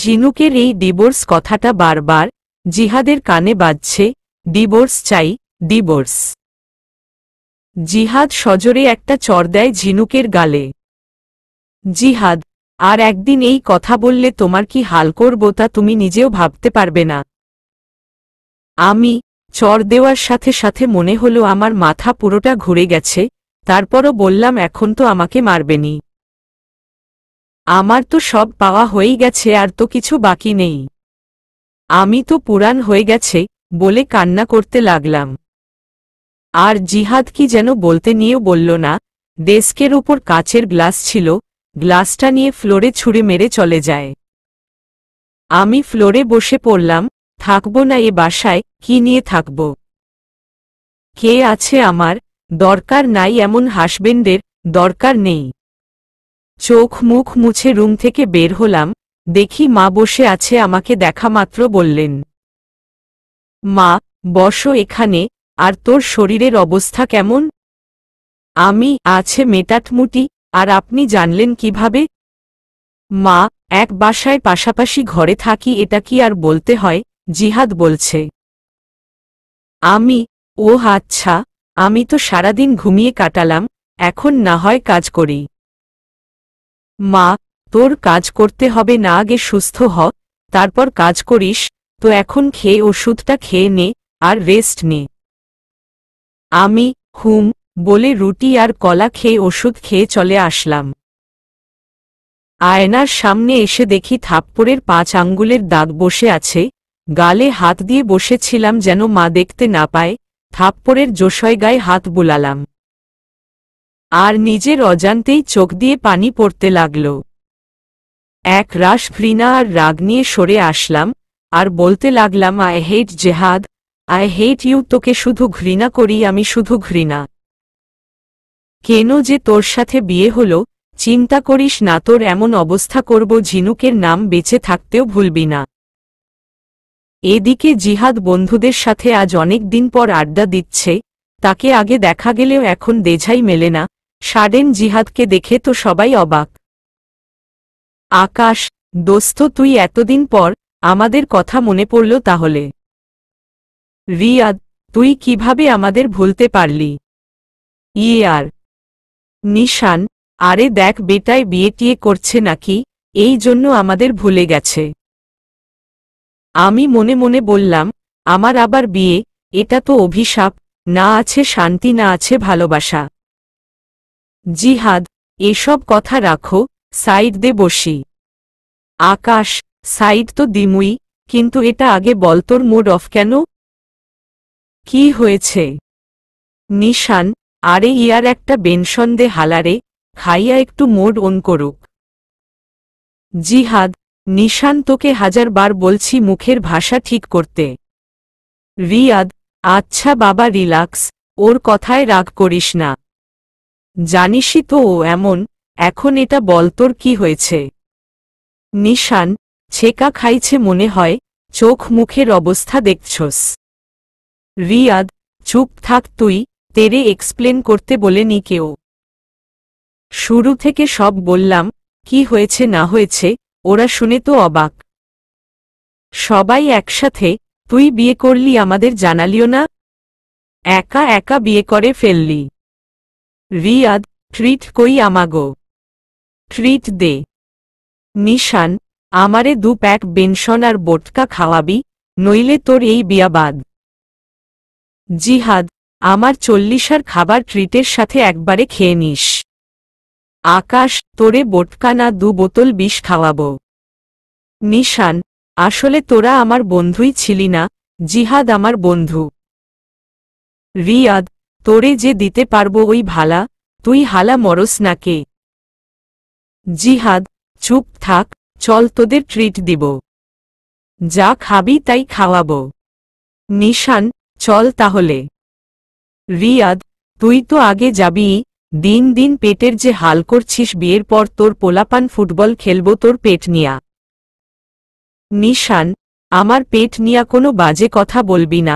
ঝিনুকের এই ডিভোর্স কথাটা বারবার জিহাদের কানে বাজছে ডিভোর্স চাই ডিভোর্স জিহাদ সজরে একটা চর দেয় ঝিনুকের গালে জিহাদ আর একদিন এই কথা বললে তোমার কি হাল করব তা তুমি নিজেও ভাবতে পারবে না আমি চর দেওয়ার সাথে সাথে মনে হলো আমার মাথা পুরোটা ঘুরে গেছে তারপরও বললাম এখন তো আমাকে মারবেনি আমার তো সব পাওয়া হয়েই গেছে আর তো কিছু বাকি নেই আমি তো পুরাণ হয়ে গেছে বলে কান্না করতে লাগলাম আর জিহাদ কি যেন বলতে নিয়েও বলল না ডেস্কের ওপর কাচের গ্লাস ছিল গ্লাসটা নিয়ে ফ্লোরে ছুঁড়ে মেরে চলে যায় আমি ফ্লোরে বসে পড়লাম থাকব না এ বাসায় কি নিয়ে থাকব কে আছে আমার দরকার নাই এমন হাসবেন্ডের দরকার নেই চোখ মুখ মুছে রুম থেকে বের হলাম দেখি মা বসে আছে আমাকে দেখা মাত্র বললেন মা বসো এখানে আর তোর শরীরের অবস্থা কেমন আমি আছে মেটাটমুটি আর আপনি জানলেন কিভাবে মা এক বাসায় পাশাপাশি ঘরে থাকি এটা কি আর বলতে হয় জিহাদ বলছে আমি ও আচ্ছা আমি তো সারাদিন ঘুমিয়ে কাটালাম এখন না হয় কাজ করি মা তোর কাজ করতে হবে না আগে সুস্থ হ তারপর কাজ করিস তো এখন খেয়ে ওষুধটা খেয়ে নে আর রেস্ট নে আমি হুম বলে রুটি আর কলা খেয়ে ওষুধ খেয়ে চলে আসলাম আয়নার সামনে এসে দেখি থাপ্পড়ের পাঁচ আঙ্গুলের দাগ বসে আছে গালে হাত দিয়ে বসেছিলাম যেন মা দেখতে না পায় থাপ্পড়ের জোশয় গায়ে হাত বুলালাম আর নিজের অজান্তেই চোখ দিয়ে পানি পড়তে লাগল এক রাশ ঘৃণা আর রাগ নিয়ে সরে আসলাম আর বলতে লাগলাম আই হেট জেহাদ আই হেট ইউ তোকে শুধু ঘৃণা করি আমি শুধু ঘৃণা কেন যে তোর সাথে বিয়ে হলো চিন্তা করিস না তোর এমন অবস্থা করব ঝিনুকের নাম বেঁচে থাকতেও ভুলবি না এদিকে জিহাদ বন্ধুদের সাথে আজ অনেক দিন পর আড্ডা দিচ্ছে তাকে আগে দেখা গেলেও এখন দেঝাই মেলে না সাডেন জিহাদকে দেখে তো সবাই অবাক আকাশ দোস্ত তুই এতদিন পর আমাদের কথা মনে পড়ল তাহলে রিয়াদ তুই কিভাবে আমাদের ভুলতে পারলি ইয়ে আর নিশান আরে দেখ বেটায় বিয়ে টিয়ে করছে নাকি এই জন্য আমাদের ভুলে গেছে আমি মনে মনে বললাম আমার আবার বিয়ে এটা তো অভিশাপ না আছে শান্তি না আছে ভালোবাসা জিহাদ এসব কথা রাখো সাইড দে বসি আকাশ সাইড তো দিমুই কিন্তু এটা আগে বল তোর মুড অফ কেন কি হয়েছে নিশান আরে ইয়ার একটা বেনশন দে হালারে খাইয়া একটু মোড অন করুক জিহাদ নিশান তোকে হাজারবার বলছি মুখের ভাষা ঠিক করতে রিয়াদ আচ্ছা বাবা রিলাক্স ওর কথায় রাগ করিস না জানিসই তো ও এমন এখন এটা বল তোর কি হয়েছে নিশান ছেকা খাইছে মনে হয় চোখ মুখের অবস্থা দেখছস রিয়াদ চুপ থাক তুই তেরে এক্সপ্লেন করতে বলেনি কেউ শুরু থেকে সব বললাম কি হয়েছে না হয়েছে ওরা শুনে তো অবাক সবাই একসাথে তুই বিয়ে করলি আমাদের জানালিও না একা একা বিয়ে করে ফেললি রিয়াদ ট্রিট কই আমাগো ট্রিট দে নিশান আমারে দু প্যাক বেনশন আর বোটকা খাওয়াবি নইলে তোর এই বিয়াবাদ জিহাদ আমার চল্লিশার খাবার ট্রিটের সাথে একবারে খেয়ে নিস আকাশ তোরে বোটকা না দু বোতল বিষ খাওয়াবো নিশান আসলে তোরা আমার বন্ধুই ছিলি না জিহাদ আমার বন্ধু রিয়াদ তোরে যে দিতে পারব ওই ভালা তুই হালা মরস নাকে জিহাদ চুপ থাক চল তোদের ট্রিট দিব যা খাবি তাই খাওয়াবো নিশান চল তাহলে রিয়াদ তুই তো আগে যাবি দিন দিন পেটের যে হাল করছিস বিয়ের পর তোর পোলাপান ফুটবল খেলব তোর পেট নিয়া নিশান আমার পেট নিয়া কোনো বাজে কথা বলবি না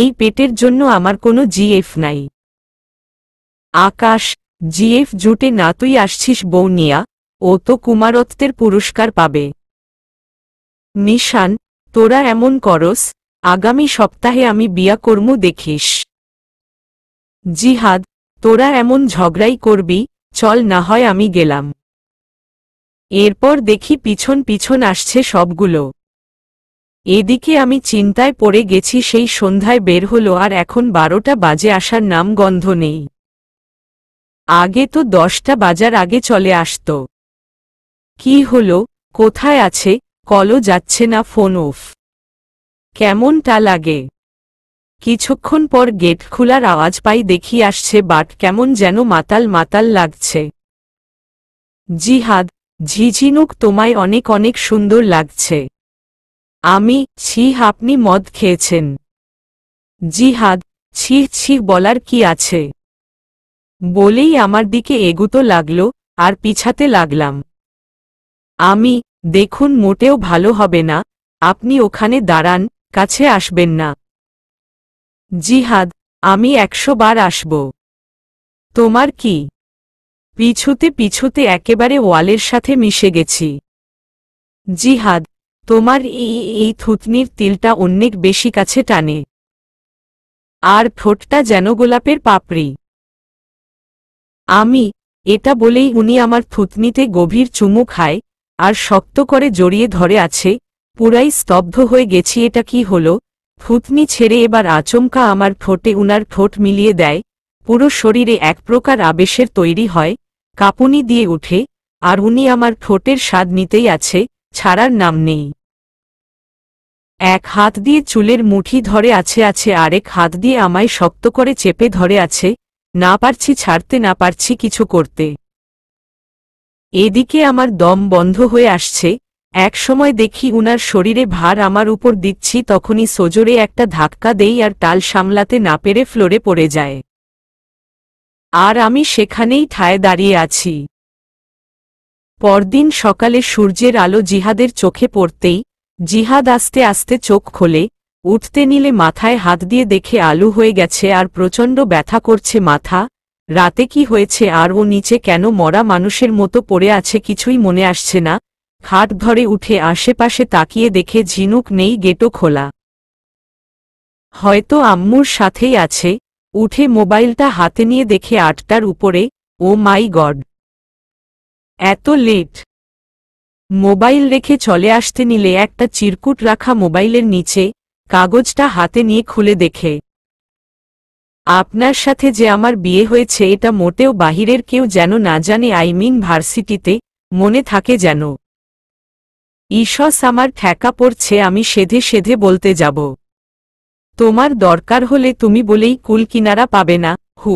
এই পেটের জন্য আমার কোনো জিএফ নাই আকাশ জিএফ জুটে না তুই আসছিস বৌনিয়া ও তো কুমারত্বের পুরস্কার পাবে নিশান তোরা এমন করস আগামী সপ্তাহে আমি বিয়া কর্ম দেখিস জিহাদ তোরা এমন ঝগড়াই করবি চল না হয় আমি গেলাম এরপর দেখি পিছন পিছন আসছে সবগুলো এদিকে আমি চিন্তায় পড়ে গেছি সেই সন্ধ্যায় বের হলো আর এখন বারোটা বাজে আসার নাম গন্ধ নেই আগে তো দশটা বাজার আগে চলে আসত কি হল কোথায় আছে কলও যাচ্ছে না ফোন অফ কেমনটা লাগে কিছুক্ষণ পর গেট খোলার আওয়াজ পাই দেখি আসছে বাট কেমন যেন মাতাল মাতাল লাগছে জিহাদ ঝিঝিনুক তোমায় অনেক অনেক সুন্দর লাগছে আমি ছি আপনি মদ খেয়েছেন জিহাদ ছি ছি বলার কি আছে বলেই আমার দিকে এগুতো লাগল আর পিছাতে লাগলাম আমি দেখুন মোটেও ভালো হবে না আপনি ওখানে দাঁড়ান কাছে আসবেন না জিহাদ আমি একশো বার আসব তোমার কি পিছুতে পিছুতে একেবারে ওয়ালের সাথে মিশে গেছি জিহাদ তোমার এই এই থুতনির তিলটা অনেক বেশি কাছে টানে আর ঠোঁটটা যেন গোলাপের পাপড়ি আমি এটা বলেই উনি আমার থুতনিতে গভীর চুমু খায় আর শক্ত করে জড়িয়ে ধরে আছে পুরাই স্তব্ধ হয়ে গেছি এটা কি হল থুতনি ছেড়ে এবার আচমকা আমার ঠোঁটে উনার ঠোঁট মিলিয়ে দেয় পুরো শরীরে এক প্রকার আবেশের তৈরি হয় কাঁপুনি দিয়ে উঠে আর উনি আমার ঠোঁটের স্বাদ নিতেই আছে ছাড়ার নাম নেই এক হাত দিয়ে চুলের মুঠি ধরে আছে আছে আরেক হাত দিয়ে আমায় শক্ত করে চেপে ধরে আছে না পারছি ছাড়তে না পারছি কিছু করতে এদিকে আমার দম বন্ধ হয়ে আসছে এক সময় দেখি উনার শরীরে ভার আমার উপর দিচ্ছি তখনই সোজোরে একটা ধাক্কা দেই আর টাল সামলাতে না পেরে ফ্লোরে পড়ে যায় আর আমি সেখানেই ঠায় দাঁড়িয়ে আছি পরদিন সকালে সূর্যের আলো জিহাদের চোখে পড়তেই জিহাদ আস্তে আস্তে চোখ খোলে উঠতে নিলে মাথায় হাত দিয়ে দেখে আলু হয়ে গেছে আর প্রচণ্ড ব্যথা করছে মাথা রাতে কি হয়েছে আর ও নিচে কেন মরা মানুষের মতো পড়ে আছে কিছুই মনে আসছে না খাট ধরে উঠে আশেপাশে তাকিয়ে দেখে ঝিনুক নেই গেটো খোলা হয়তো আম্মুর সাথেই আছে উঠে মোবাইলটা হাতে নিয়ে দেখে আটটার উপরে ও মাই গড এত লেট মোবাইল রেখে চলে আসতে নিলে একটা চিরকুট রাখা মোবাইলের নিচে কাগজটা হাতে নিয়ে খুলে দেখে আপনার সাথে যে আমার বিয়ে হয়েছে এটা মোটেও বাহিরের কেউ যেন না জানে আই মিন ভার্সিটিতে মনে থাকে যেন ঈশস আমার ঠেকা পড়ছে আমি সেধে সেধে বলতে যাব তোমার দরকার হলে তুমি বলেই কুল কিনারা পাবে না হু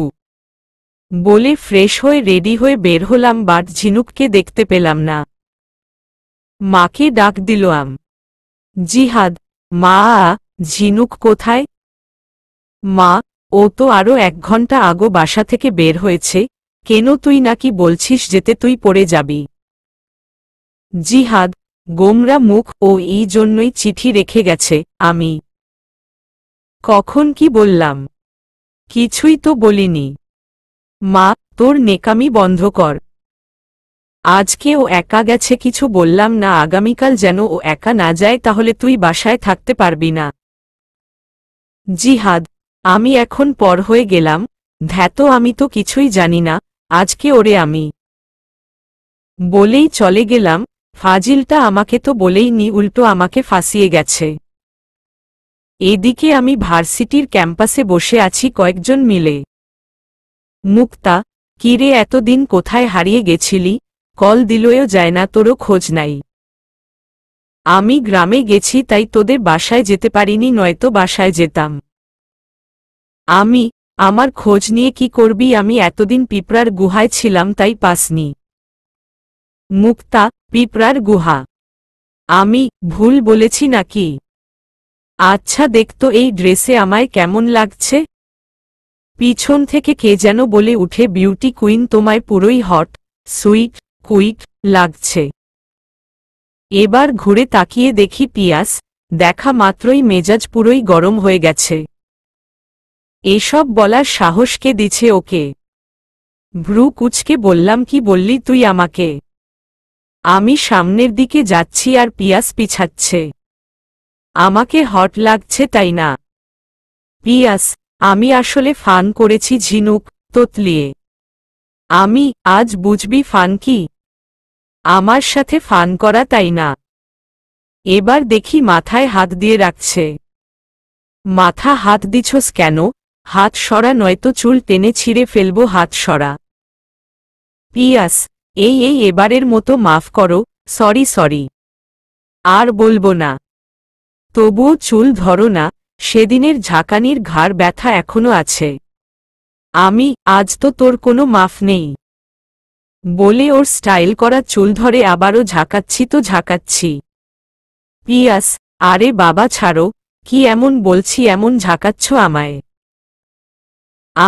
বলে ফ্রেশ হয়ে রেডি হয়ে বের হলাম বাট ঝিনুককে দেখতে পেলাম না মাকে ডাক দিল আম জিহাদ মা ঝিনুক কোথায় মা ও তো আরও এক ঘন্টা আগো বাসা থেকে বের হয়েছে কেন তুই নাকি বলছিস যেতে তুই পড়ে যাবি জিহাদ গোমরা মুখ ও এই জন্যই চিঠি রেখে গেছে আমি কখন কি বললাম কিছুই তো বলিনি মা তোর নেকামি বন্ধ কর আজকে ও একা গেছে কিছু বললাম না আগামীকাল যেন ও একা না যায় তাহলে তুই বাসায় থাকতে পারবি না জিহাদ আমি এখন পর হয়ে গেলাম ধ্যাত আমি তো কিছুই জানি না আজকে ওরে আমি বলেই চলে গেলাম ফাজিলটা আমাকে তো বলেই নি উল্টো আমাকে ফাঁসিয়ে গেছে এদিকে আমি ভার্সিটির ক্যাম্পাসে বসে আছি কয়েকজন মিলে মুক্তা কিরে এতদিন কোথায় হারিয়ে গেছিলি কল দিলও যায় না তোরও খোঁজ নাই আমি গ্রামে গেছি তাই তোদের বাসায় যেতে পারিনি নয়তো বাসায় যেতাম আমি আমার খোঁজ নিয়ে কি করবি আমি এতদিন পিঁপড়ার গুহায় ছিলাম তাই পাসনি মুক্তা পিঁপড়ার গুহা আমি ভুল বলেছি নাকি আচ্ছা দেখতো এই ড্রেসে আমায় কেমন লাগছে পিছন থেকে কে যেন বলে উঠে বিউটি কুইন তোমায় পুরোই হট সুইট কুইট লাগছে এবার ঘুরে তাকিয়ে দেখি পিয়াস দেখা মাত্রই মেজাজ পুরোই গরম হয়ে গেছে এসব বলার সাহসকে দিছে ওকে ভ্রু কুচকে বললাম কি বললি তুই আমাকে আমি সামনের দিকে যাচ্ছি আর পিয়াস পিছাচ্ছে আমাকে হট লাগছে তাই না পিয়াস আমি আসলে ফান করেছি ঝিনুক তোতলিয়ে আমি আজ বুঝবি ফান কি আমার সাথে ফান করা তাই না এবার দেখি মাথায় হাত দিয়ে রাখছে মাথা হাত দিছস কেন হাত সরা নয়তো চুল টেনে ছিঁড়ে ফেলবো হাত সরা পিয়াস এই এই এবারের মতো মাফ করো সরি সরি আর বলবো না তবুও চুল ধরো না সেদিনের ঝাঁকানির ঘাড় ব্যথা এখনো আছে আমি আজ তো তোর কোনো মাফ নেই বলে ওর স্টাইল করা চুল ধরে আবারও ঝাঁকাচ্ছি তো ঝাঁকাচ্ছি পিয়াস আরে বাবা ছাড়ো কি এমন বলছি এমন ঝাঁকাচ্ছ আমায়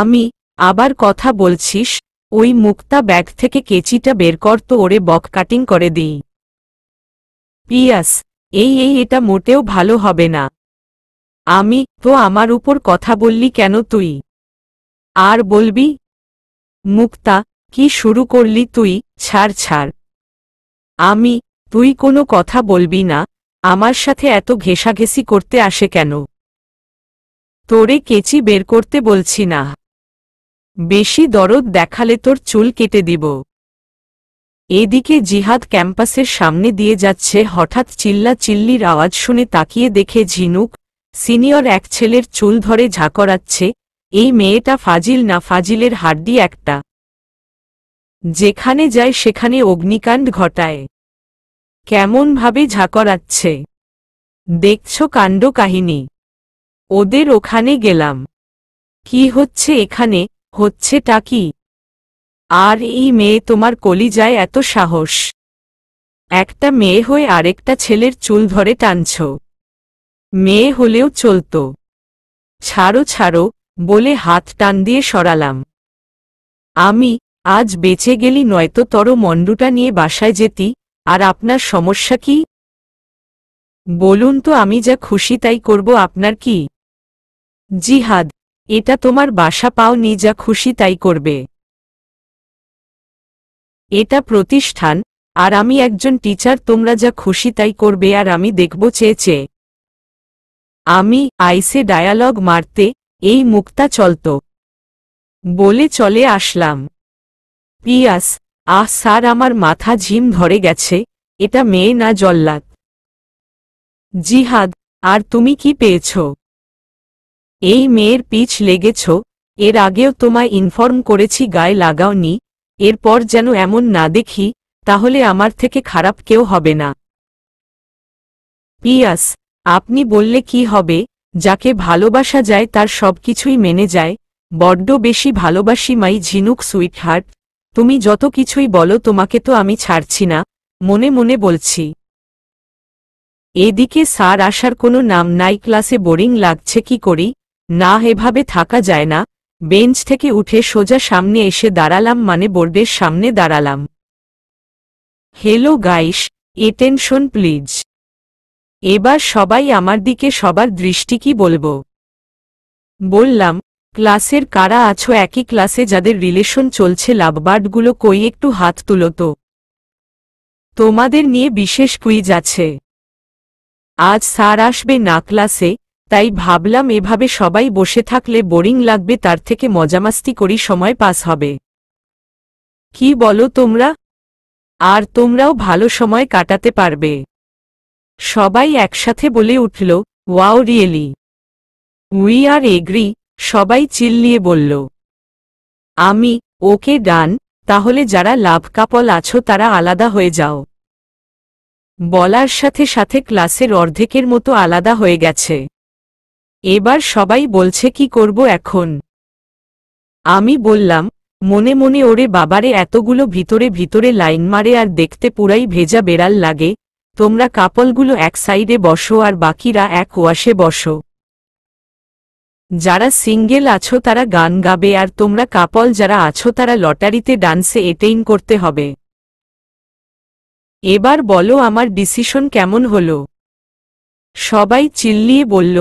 আমি আবার কথা বলছিস ওই মুক্তা ব্যাগ থেকে কেচিটা বের কর তো ওরে বক কাটিং করে দিই পিয়াস এই এই এটা মোটেও ভালো হবে না আমি তো আমার উপর কথা বললি কেন তুই আর বলবি মুক্তা কি শুরু করলি তুই ছাড় ছাড় আমি তুই কোনো কথা বলবি না আমার সাথে এত ঘেঁষাঘেঁষি করতে আসে কেন তোরে কেচি বের করতে বলছি না বেশি দরদ দেখালে তোর চুল কেটে দিব এদিকে জিহাদ ক্যাম্পাসের সামনে দিয়ে যাচ্ছে হঠাৎ চিল্লা চিল্লির আওয়াজ শুনে তাকিয়ে দেখে ঝিনুক সিনিয়র এক ছেলের চুল ধরে ঝাঁকড়াচ্ছে এই মেয়েটা ফাজিল না ফাজিলের হাড্ডি একটা যেখানে যায় সেখানে অগ্নিকাণ্ড ঘটায় কেমনভাবে ঝাঁকড়াচ্ছে দেখছ কাণ্ড কাহিনী ওদের ওখানে গেলাম কি হচ্ছে এখানে হচ্ছেটা কি আর এই মেয়ে তোমার কলিজায় এত সাহস একটা মেয়ে হয়ে আরেকটা ছেলের চুল ধরে টানছ মেয়ে হলেও চলত ছাড়ো ছাড়ো বলে হাত টান দিয়ে সরালাম আমি আজ বেঁচে গেলি নয়তো তর মণ্ডুটা নিয়ে বাসায় যেতি আর আপনার সমস্যা কি বলুন তো আমি যা খুশি তাই করব আপনার কি জিহাদ এটা তোমার বাসা পাওনি যা খুশি তাই করবে এটা প্রতিষ্ঠান আর আমি একজন টিচার তোমরা যা খুশি তাই করবে আর আমি দেখব চেয়ে চেয়ে আমি আইসে ডায়ালগ মারতে এই মুক্তা চলত বলে চলে আসলাম পিয়াস আহ স্যার আমার মাথা ঝিম ধরে গেছে এটা মেয়ে না জল্লাদ জিহাদ আর তুমি কি পেয়েছ এই মেয়ের পিছ লেগেছ এর আগেও তোমায় ইনফর্ম করেছি গায়ে লাগাওনি এরপর যেন এমন না দেখি তাহলে আমার থেকে খারাপ কেউ হবে না পিয়াস আপনি বললে কি হবে যাকে ভালোবাসা যায় তার সব কিছুই মেনে যায় বড্ড বেশি ভালোবাসি মাই ঝিনুক সুইটহার্ট তুমি যত কিছুই বলো তোমাকে তো আমি ছাড়ছি না মনে মনে বলছি এদিকে স্যার আসার কোনো নাম নাই ক্লাসে বোরিং লাগছে কি করি না এভাবে থাকা যায় না বেঞ্চ থেকে উঠে সোজা সামনে এসে দাঁড়ালাম মানে বোর্ডের সামনে দাঁড়ালাম হেলো গাইস এটেনশন প্লিজ এবার সবাই আমার দিকে সবার দৃষ্টি কি বলবো বললাম ক্লাসের কারা আছো একই ক্লাসে যাদের রিলেশন চলছে লাভবার্ডগুলো কই একটু হাত তুলো তো তোমাদের নিয়ে বিশেষ কুইজ আছে আজ স্যার আসবে না ক্লাসে তাই ভাবলাম এভাবে সবাই বসে থাকলে বোরিং লাগবে তার থেকে মজামাস্তি করি সময় পাস হবে কি বলো তোমরা আর তোমরাও ভালো সময় কাটাতে পারবে সবাই একসাথে বলে উঠল wow really we are agree সবাই চিল্লিয়ে বলল আমি ওকে ডান তাহলে যারা লাভ কাপল আছো তারা আলাদা হয়ে যাও বলার সাথে সাথে ক্লাসের অর্ধেকের মতো আলাদা হয়ে গেছে এবার সবাই বলছে কি করব এখন আমি বললাম মনে মনে ওরে বাবারে এতগুলো ভিতরে ভিতরে লাইন মারে আর দেখতে পুরাই ভেজা বেড়াল লাগে তোমরা কাপলগুলো এক সাইডে বসো আর বাকিরা এক ওয়াশে বসো যারা সিঙ্গেল আছো তারা গান গাবে আর তোমরা কাপল যারা আছো তারা লটারিতে ডান্সে এটেইন করতে হবে এবার বলো আমার ডিসিশন কেমন হলো সবাই চিল্লিয়ে বলল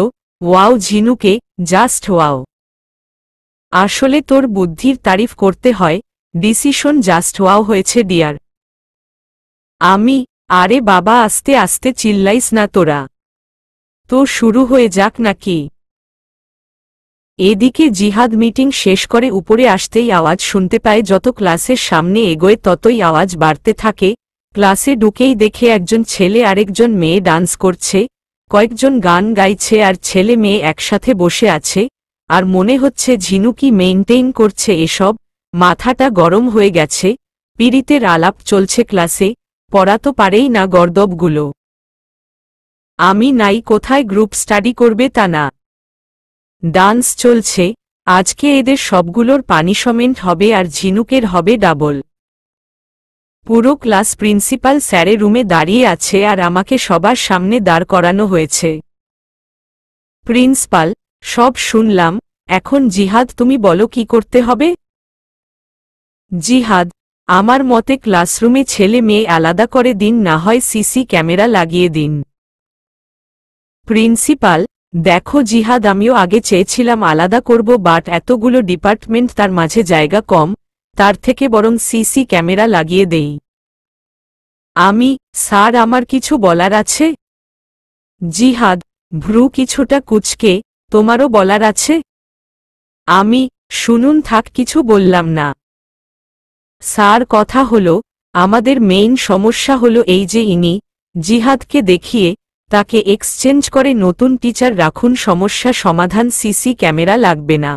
ওয়াও ঝিনুকে জাস্ট ওয়াও আসলে তোর বুদ্ধির তারিফ করতে হয় ডিসিশন জাস্ট ওয়াও হয়েছে ডিয়ার আমি আরে বাবা আস্তে আস্তে চিল্লাইস না তোরা তো শুরু হয়ে যাক নাকি এদিকে জিহাদ মিটিং শেষ করে উপরে আসতেই আওয়াজ শুনতে পায় যত ক্লাসের সামনে এগোয় ততই আওয়াজ বাড়তে থাকে ক্লাসে ঢুকেই দেখে একজন ছেলে আরেকজন মেয়ে ডান্স করছে কয়েকজন গান গাইছে আর ছেলে মেয়ে একসাথে বসে আছে আর মনে হচ্ছে ঝিনুকি মেইনটেইন করছে এসব মাথাটা গরম হয়ে গেছে পিড়িতের আলাপ চলছে ক্লাসে পড়াতো পারেই না গর্দবগুলো আমি নাই কোথায় গ্রুপ স্টাডি করবে তা না ডান্স চলছে আজকে এদের সবগুলোর পানিশমেন্ট হবে আর ঝিনুকের হবে ডাবল পুরো ক্লাস প্রিন্সিপাল স্যারের রুমে দাঁড়িয়ে আছে আর আমাকে সবার সামনে দাঁড় করানো হয়েছে প্রিন্সিপাল সব শুনলাম এখন জিহাদ তুমি বলো কি করতে হবে জিহাদ আমার মতে ক্লাসরুমে ছেলে মেয়ে আলাদা করে দিন না হয় সিসি ক্যামেরা লাগিয়ে দিন প্রিন্সিপাল দেখো জিহাদ আমিও আগে চেয়েছিলাম আলাদা করব বাট এতগুলো ডিপার্টমেন্ট তার মাঝে জায়গা কম তার থেকে বরং সিসি ক্যামেরা লাগিয়ে দেই আমি স্যার আমার কিছু বলার আছে জিহাদ ভ্রু কিছুটা কুচকে তোমারও বলার আছে আমি শুনুন থাক কিছু বললাম না স্যার কথা হল আমাদের মেইন সমস্যা হল এই যে ইনি জিহাদকে দেখিয়ে তাকে এক্সচেঞ্জ করে নতুন টিচার রাখুন সমস্যা সমাধান সিসি ক্যামেরা লাগবে না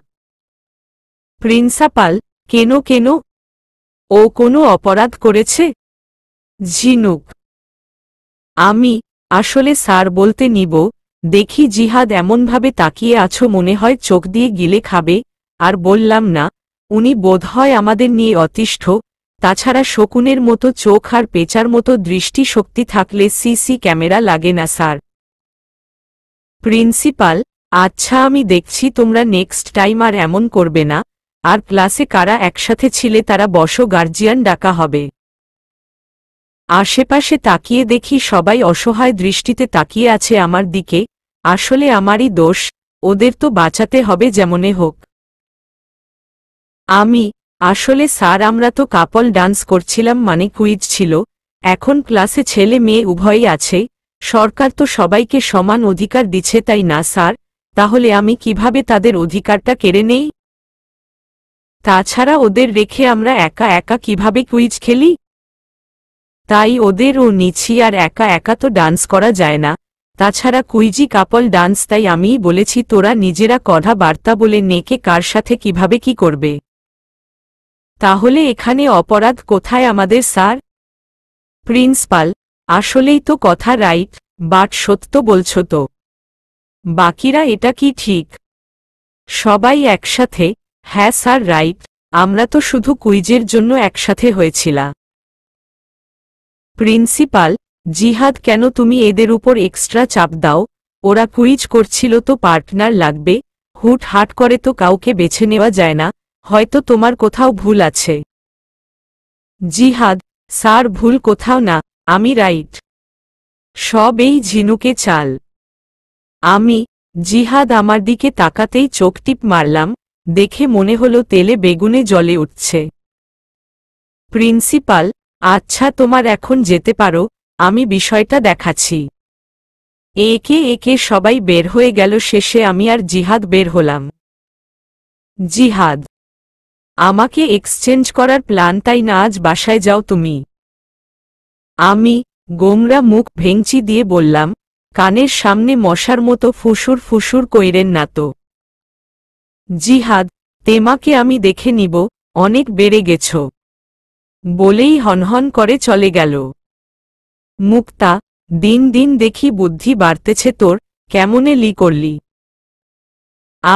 প্রিন্সিপাল কেন কেন ও কোনো অপরাধ করেছে ঝিনুক আমি আসলে স্যার বলতে নিব দেখি জিহাদ এমনভাবে তাকিয়ে আছো মনে হয় চোখ দিয়ে গিলে খাবে আর বললাম না উনি বোধ হয় আমাদের নিয়ে অতিষ্ঠ তাছাড়া শকুনের মতো চোখ আর পেচার মতো দৃষ্টি শক্তি থাকলে সিসি ক্যামেরা লাগে না স্যার প্রিন্সিপাল আচ্ছা আমি দেখছি তোমরা নেক্সট টাইম আর এমন করবে না আর ক্লাসে কারা একসাথে ছিলে তারা বসো গার্জিয়ান ডাকা হবে আশেপাশে তাকিয়ে দেখি সবাই অসহায় দৃষ্টিতে তাকিয়ে আছে আমার দিকে আসলে আমারই দোষ ওদের তো বাঁচাতে হবে যেমনে হোক আমি আসলে স্যার আমরা তো কাপল ডান্স করছিলাম মানে কুইজ ছিল এখন ক্লাসে ছেলে মেয়ে উভয়ই আছে সরকার তো সবাইকে সমান অধিকার দিচ্ছে তাই না স্যার তাহলে আমি কিভাবে তাদের অধিকারটা কেড়ে নেই তাছাড়া ওদের রেখে আমরা একা একা কিভাবে কুইজ খেলি তাই ওদেরও নিছি আর একা একা তো ডান্স করা যায় না তাছাড়া কুইজি কাপল ডান্স তাই আমিই বলেছি তোরা নিজেরা কথা বার্তা বলে নেকে কার সাথে কিভাবে কি করবে তাহলে এখানে অপরাধ কোথায় আমাদের স্যার প্রিন্সপাল আসলেই তো কথা রাইট বাট সত্য বলছ তো বাকিরা এটা কি ঠিক সবাই একসাথে হ্যাঁ স্যার রাইট আমরা তো শুধু কুইজের জন্য একসাথে হয়েছিলা প্রিন্সিপাল জিহাদ কেন তুমি এদের উপর এক্সট্রা চাপ দাও ওরা কুইজ করছিল তো পার্টনার লাগবে হুট হাট করে তো কাউকে বেছে নেওয়া যায় না হয়তো তোমার কোথাও ভুল আছে জিহাদ স্যার ভুল কোথাও না আমি রাইট সব এই ঝিনুকে চাল আমি জিহাদ আমার দিকে তাকাতেই চোখ টিপ মারলাম দেখে মনে হল তেলে বেগুনে জলে উঠছে প্রিন্সিপাল আচ্ছা তোমার এখন যেতে পারো আমি বিষয়টা দেখাচ্ছি একে একে সবাই বের হয়ে গেল শেষে আমি আর জিহাদ বের হলাম জিহাদ আমাকে এক্সচেঞ্জ করার প্ল্যান তাই না আজ বাসায় যাও তুমি আমি গোমরা মুখ ভেঙচি দিয়ে বললাম কানের সামনে মশার মতো ফুসুর ফুসুর কইরেন না তো জিহাদ তেমাকে আমি দেখে নিব অনেক বেড়ে গেছ বলেই হনহন করে চলে গেল মুক্তা দিন দিন দেখি বুদ্ধি বাড়তেছে তোর কেমনে লি করলি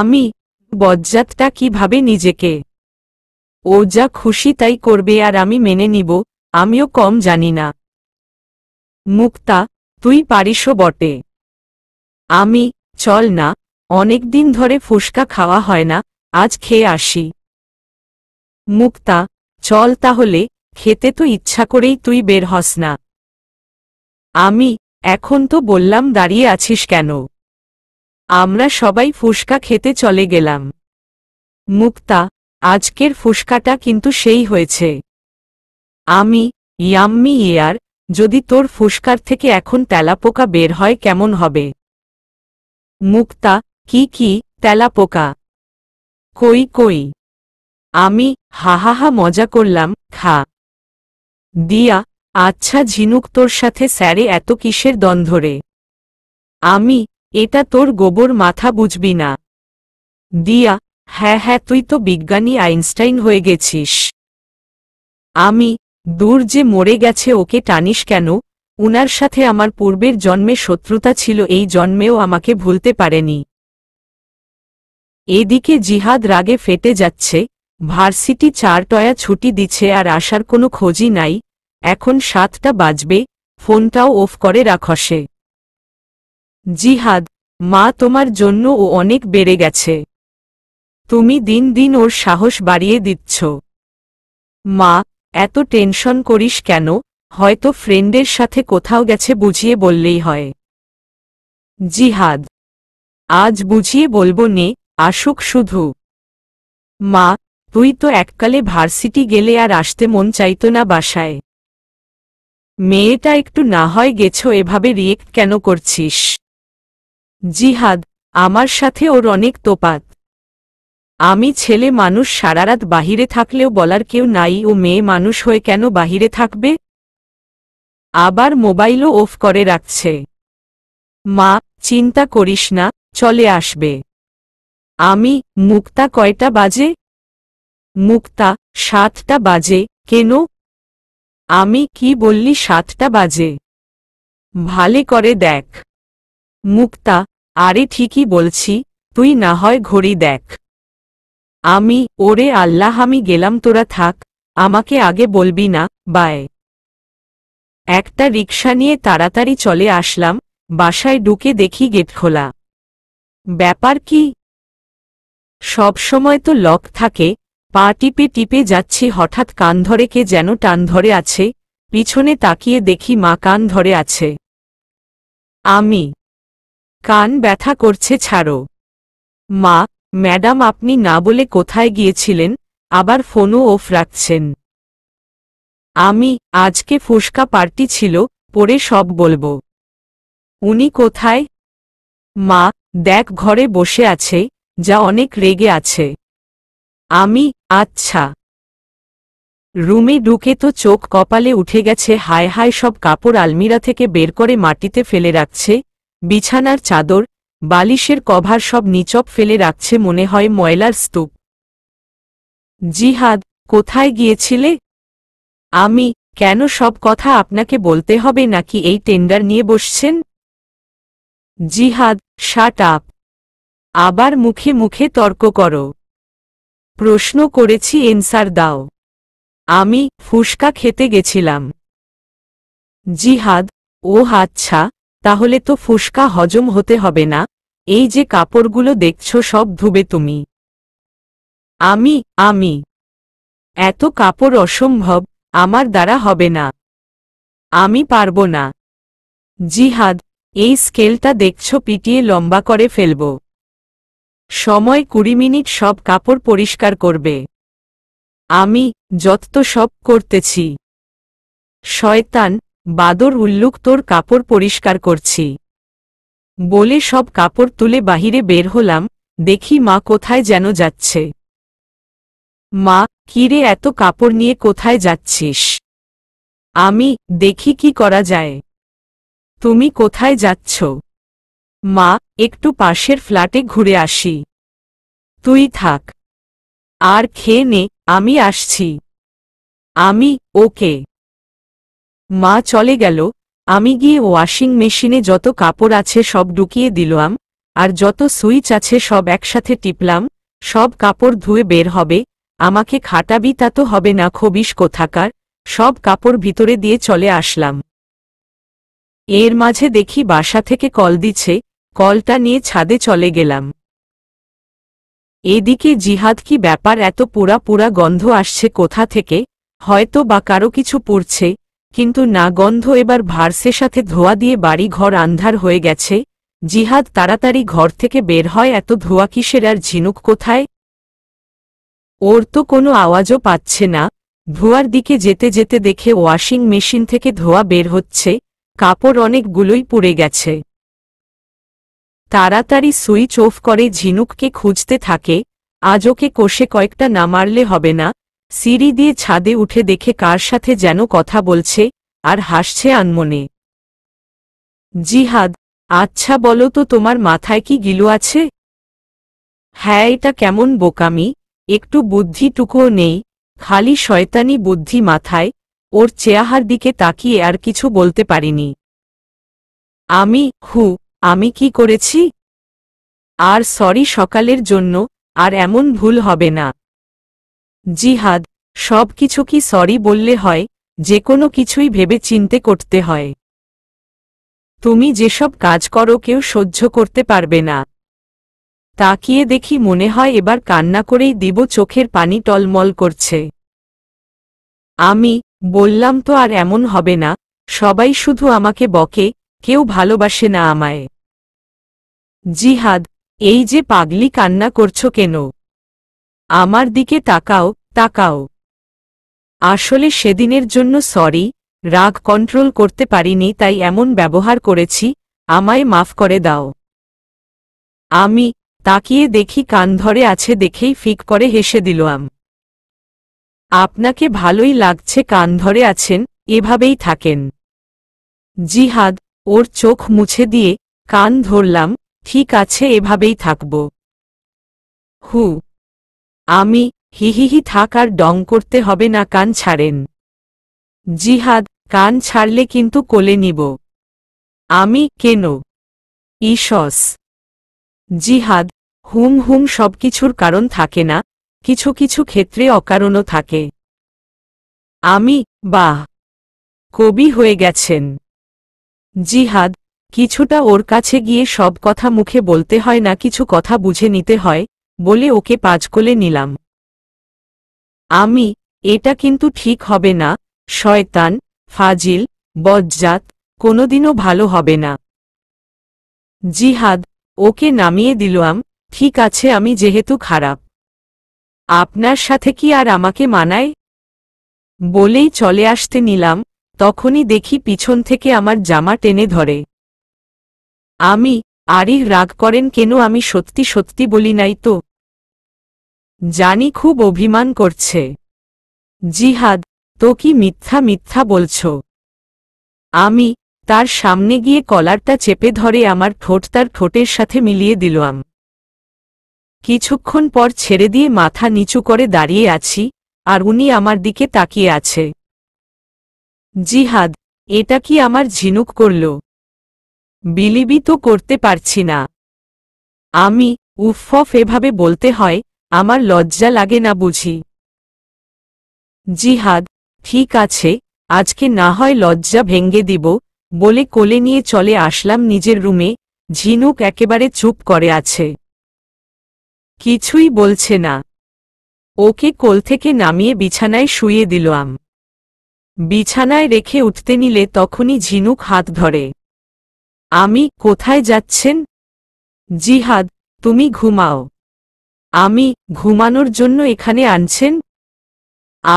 আমি বজ্জাতটা কিভাবে নিজেকে ও যা খুশি তাই করবে আর আমি মেনে নিব আমিও কম জানি না মুক্তা তুই পারিসও বটে আমি চল না অনেক দিন ধরে ফুসকা খাওয়া হয় না আজ খেয়ে আসি মুক্তা চল তাহলে খেতে তো ইচ্ছা করেই তুই বের হস না আমি এখন তো বললাম দাঁড়িয়ে আছিস কেন আমরা সবাই ফুসকা খেতে চলে গেলাম মুক্তা আজকের ফুসকাটা কিন্তু সেই হয়েছে আমি ইয়াম্মি ইয়ার যদি তোর ফুসকার থেকে এখন তেলাপোকা বের হয় কেমন হবে মুক্তা কি কি তেলাপোকা কই কই আমি হাহাহা মজা করলাম খা দিয়া আচ্ছা ঝিনুক তোর সাথে স্যারে এত কিসের দ্বন্দ্বরে আমি এটা তোর গোবর মাথা বুঝবি না দিয়া হ্যাঁ হ্যাঁ তুই তো বিজ্ঞানী আইনস্টাইন হয়ে গেছিস আমি দূর যে মরে গেছে ওকে টানিস কেন উনার সাথে আমার পূর্বের জন্মে শত্রুতা ছিল এই জন্মেও আমাকে ভুলতে পারেনি এদিকে জিহাদ রাগে ফেটে যাচ্ছে ভার্সিটি চারটয়া ছুটি দিচ্ছে আর আসার কোনো খোঁজই নাই এখন সাতটা বাজবে ফোনটাও অফ করে রাখসে জিহাদ মা তোমার জন্য ও অনেক বেড়ে গেছে তুমি দিন দিন ওর সাহস বাড়িয়ে দিচ্ছ মা এত টেনশন করিস কেন হয়তো ফ্রেন্ডের সাথে কোথাও গেছে বুঝিয়ে বললেই হয় জিহাদ আজ বুঝিয়ে বলবো নে আসুক শুধু মা তুই তো এককালে ভার্সিটি গেলে আর আসতে মন চাইত না বাসায় মেয়েটা একটু না হয় গেছো এভাবে রিয়েক্ট কেন করছিস জিহাদ আমার সাথে ওর অনেক তোপাত আমি ছেলে মানুষ সারারাত বাহিরে থাকলেও বলার কেউ নাই ও মেয়ে মানুষ হয়ে কেন বাহিরে থাকবে আবার মোবাইলও অফ করে রাখছে মা চিন্তা করিস না চলে আসবে আমি মুক্তা কয়টা বাজে মুক্তা সাতটা বাজে কেন আমি কি বললি সাতটা বাজে ভালে করে দেখ মুক্তা আরে ঠিকই বলছি তুই না হয় ঘড়ি দেখ আমি ওরে আল্লাহ আমি গেলাম তোরা থাক আমাকে আগে বলবি না বায় একটা রিক্সা নিয়ে তাড়াতাড়ি চলে আসলাম বাসায় ঢুকে দেখি গেট খোলা ব্যাপার কি সব সময় তো লক থাকে পা টিপে টিপে যাচ্ছি হঠাৎ কান ধরে কে যেন টান ধরে আছে পিছনে তাকিয়ে দেখি মা কান ধরে আছে আমি কান ব্যথা করছে ছাড়ো মা ম্যাডাম আপনি না বলে কোথায় গিয়েছিলেন আবার ফোনও অফ রাখছেন আমি আজকে ফুসকা পার্টি ছিল পরে সব বলবো উনি কোথায় মা দেখ ঘরে বসে আছে যা অনেক রেগে আছে আমি আচ্ছা রুমে ঢুকে তো চোখ কপালে উঠে গেছে হায় হায় সব কাপড় আলমিরা থেকে বের করে মাটিতে ফেলে রাখছে বিছানার চাদর বালিশের কভার সব নিচপ ফেলে রাখছে মনে হয় ময়লার স্তূপ জিহাদ কোথায় গিয়েছিলে আমি কেন সব কথা আপনাকে বলতে হবে নাকি এই টেন্ডার নিয়ে বসছেন জিহাদ শাট আপ আবার মুখে মুখে তর্ক করো প্রশ্ন করেছি এনসার দাও আমি ফুসকা খেতে গেছিলাম জিহাদ ও আচ্ছা তাহলে তো ফুসকা হজম হতে হবে না এই যে কাপড়গুলো দেখছ সব ধুবে তুমি আমি আমি এত কাপড় অসম্ভব আমার দ্বারা হবে না আমি পারব না জিহাদ এই স্কেলটা দেখছ পিটিয়ে লম্বা করে ফেলব সময় কুড়ি মিনিট সব কাপড় পরিষ্কার করবে আমি যত সব করতেছি শয়তান বাদর উল্লুক তোর কাপড় পরিষ্কার করছি বলে সব কাপড় তুলে বাহিরে বের হলাম দেখি মা কোথায় যেন যাচ্ছে মা কিরে এত কাপড় নিয়ে কোথায় যাচ্ছিস আমি দেখি কি করা যায় তুমি কোথায় যাচ্ছ মা একটু পাশের ফ্ল্যাটে ঘুরে আসি তুই থাক আর খেয়ে নে আমি আসছি আমি ওকে মা চলে গেল আমি গিয়ে ওয়াশিং মেশিনে যত কাপড় আছে সব ঢুকিয়ে দিলাম আর যত সুইচ আছে সব একসাথে টিপলাম সব কাপড় ধুয়ে বের হবে আমাকে খাটাবি তা তো হবে না খবিস কোথাকার সব কাপড় ভিতরে দিয়ে চলে আসলাম এর মাঝে দেখি বাসা থেকে কল দিচ্ছে কলটা নিয়ে ছাদে চলে গেলাম এদিকে জিহাদ কি ব্যাপার এত পুরা পুরা গন্ধ আসছে কোথা থেকে হয়তো বা কারো কিছু পড়ছে কিন্তু না গন্ধ এবার ভার্সের সাথে ধোয়া দিয়ে বাড়ি ঘর আন্ধার হয়ে গেছে জিহাদ তাড়াতাড়ি ঘর থেকে বের হয় এত ধোয়া কিসের আর ঝিনুক কোথায় ওর তো কোনো আওয়াজও পাচ্ছে না ধোয়ার দিকে যেতে যেতে দেখে ওয়াশিং মেশিন থেকে ধোয়া বের হচ্ছে কাপড় অনেকগুলোই পুড়ে গেছে তাড়াতাড়ি সুইচ অফ করে ঝিনুককে খুঁজতে থাকে আজ ওকে কষে কয়েকটা না মারলে হবে না সিঁড়ি দিয়ে ছাদে উঠে দেখে কার সাথে যেন কথা বলছে আর হাসছে আনমনে জিহাদ আচ্ছা বলো তো তোমার মাথায় কি গিলু আছে হ্যাঁ এটা কেমন বোকামি একটু বুদ্ধিটুকুও নেই খালি শয়তানি বুদ্ধি মাথায় ওর চেয়াহার দিকে তাকিয়ে আর কিছু বলতে পারিনি আমি হু আমি কি করেছি আর সরি সকালের জন্য আর এমন ভুল হবে না জিহাদ সব কিছু কি সরি বললে হয় যে কোনো কিছুই ভেবে চিনতে করতে হয় তুমি যেসব কাজ করো কেউ সহ্য করতে পারবে না তাকিয়ে দেখি মনে হয় এবার কান্না করেই দিব চোখের পানি টলমল করছে আমি বললাম তো আর এমন হবে না সবাই শুধু আমাকে বকে কেউ ভালোবাসে না আমায় জিহাদ এই যে পাগলি কান্না করছো কেন আমার দিকে তাকাও তাকাও আসলে সেদিনের জন্য সরি রাগ কন্ট্রোল করতে পারিনি তাই এমন ব্যবহার করেছি আমায় মাফ করে দাও আমি তাকিয়ে দেখি কান ধরে আছে দেখেই ফিক করে হেসে দিল আপনাকে ভালোই লাগছে কান ধরে আছেন এভাবেই থাকেন জিহাদ ওর চোখ মুছে দিয়ে কান ধরলাম ঠিক আছে এভাবেই থাকব হু আমি হিহিহি থাক আর ডং করতে হবে না কান ছাড়েন জিহাদ কান ছাড়লে কিন্তু কোলে নিব আমি কেন ইসস জিহাদ হুম হুম সবকিছুর কারণ থাকে না কিছু কিছু ক্ষেত্রে অকারণও থাকে আমি বাহ কবি হয়ে গেছেন জিহাদ কিছুটা ওর কাছে গিয়ে সব কথা মুখে বলতে হয় না কিছু কথা বুঝে নিতে হয় বলে ওকে পাঁচ কোলে নিলাম আমি এটা কিন্তু ঠিক হবে না শয়তান ফাজিল বজ্জাত কোনোদিনও ভালো হবে না জিহাদ ওকে নামিয়ে দিলাম ঠিক আছে আমি যেহেতু খারাপ আপনার সাথে কি আর আমাকে মানায় বলেই চলে আসতে নিলাম তখনই দেখি পিছন থেকে আমার জামা টেনে ধরে আমি আরি রাগ করেন কেন আমি সত্যি সত্যি বলি নাই তো জানি খুব অভিমান করছে জিহাদ তো কি মিথ্যা মিথ্যা বলছ আমি তার সামনে গিয়ে কলারটা চেপে ধরে আমার ঠোঁট তার ঠোঁটের সাথে মিলিয়ে দিলাম কিছুক্ষণ পর ছেড়ে দিয়ে মাথা নিচু করে দাঁড়িয়ে আছি আর উনি আমার দিকে তাকিয়ে আছে জিহাদ এটা কি আমার ঝিনুক করল বিলিবিত করতে পারছি না আমি উফফ এভাবে বলতে হয় আমার লজ্জা লাগে না বুঝি জিহাদ ঠিক আছে আজকে না হয় লজ্জা ভেঙ্গে দিব বলে কোলে নিয়ে চলে আসলাম নিজের রুমে ঝিনুক একেবারে চুপ করে আছে কিছুই বলছে না ওকে কোল থেকে নামিয়ে বিছানায় শুয়ে দিল আম বিছানায় রেখে উঠতে নিলে তখনই ঝিনুক হাত ধরে আমি কোথায় যাচ্ছেন জিহাদ তুমি ঘুমাও আমি ঘুমানোর জন্য এখানে আনছেন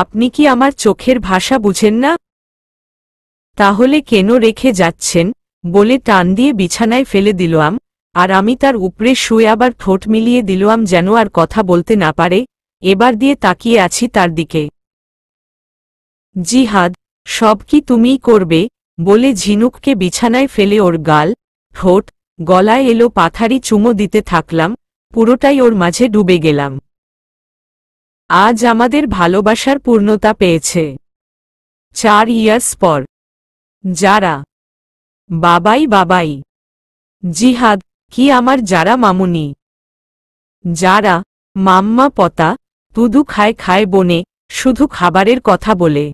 আপনি কি আমার চোখের ভাষা বুঝেন না তাহলে কেন রেখে যাচ্ছেন বলে টান দিয়ে বিছানায় ফেলে দিলাম আর আমি তার উপরে শুয়ে আবার ঠোঁট মিলিয়ে দিলাম যেন আর কথা বলতে না পারে এবার দিয়ে তাকিয়ে আছি তার দিকে জিহাদ সব কি তুমিই করবে বলে ঝিনুককে বিছানায় ফেলে ওর গাল ঠোঁট গলায় এলো পাথারি চুমো দিতে থাকলাম পুরোটাই ওর মাঝে ডুবে গেলাম আজ আমাদের ভালোবাসার পূর্ণতা পেয়েছে চার ইয়ার্স পর যারা বাবাই বাবাই জিহাদ কি আমার যারা মামুনি যারা মাম্মা পতা তুদু খায় খায় বনে শুধু খাবারের কথা বলে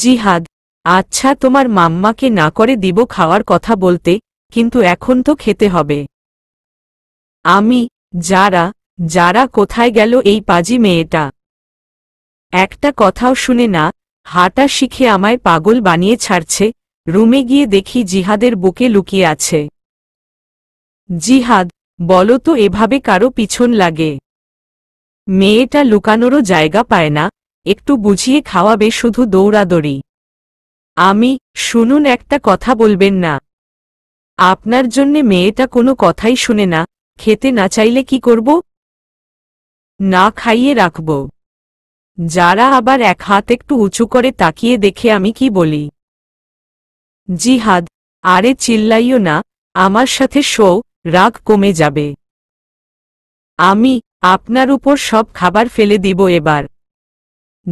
জিহাদ আচ্ছা তোমার মাম্মাকে না করে দিব খাওয়ার কথা বলতে কিন্তু এখন তো খেতে হবে আমি যারা যারা কোথায় গেল এই পাজি মেয়েটা একটা কথাও শুনে না হাঁটা শিখে আমায় পাগল বানিয়ে ছাড়ছে রুমে গিয়ে দেখি জিহাদের বুকে লুকিয়ে আছে জিহাদ বল তো এভাবে কারো পিছন লাগে মেয়েটা লুকানোরও জায়গা পায় না একটু বুঝিয়ে খাওয়াবে শুধু দৌড়াদৌড়ি আমি শুনুন একটা কথা বলবেন না আপনার জন্যে মেয়েটা কোনো কথাই শুনে না খেতে না চাইলে কি করব না খাইয়ে রাখব যারা আবার এক হাত একটু উঁচু করে তাকিয়ে দেখে আমি কি বলি জিহাদ আরে চিল্লাইও না আমার সাথে শো রাগ কমে যাবে আমি আপনার উপর সব খাবার ফেলে দিব এবার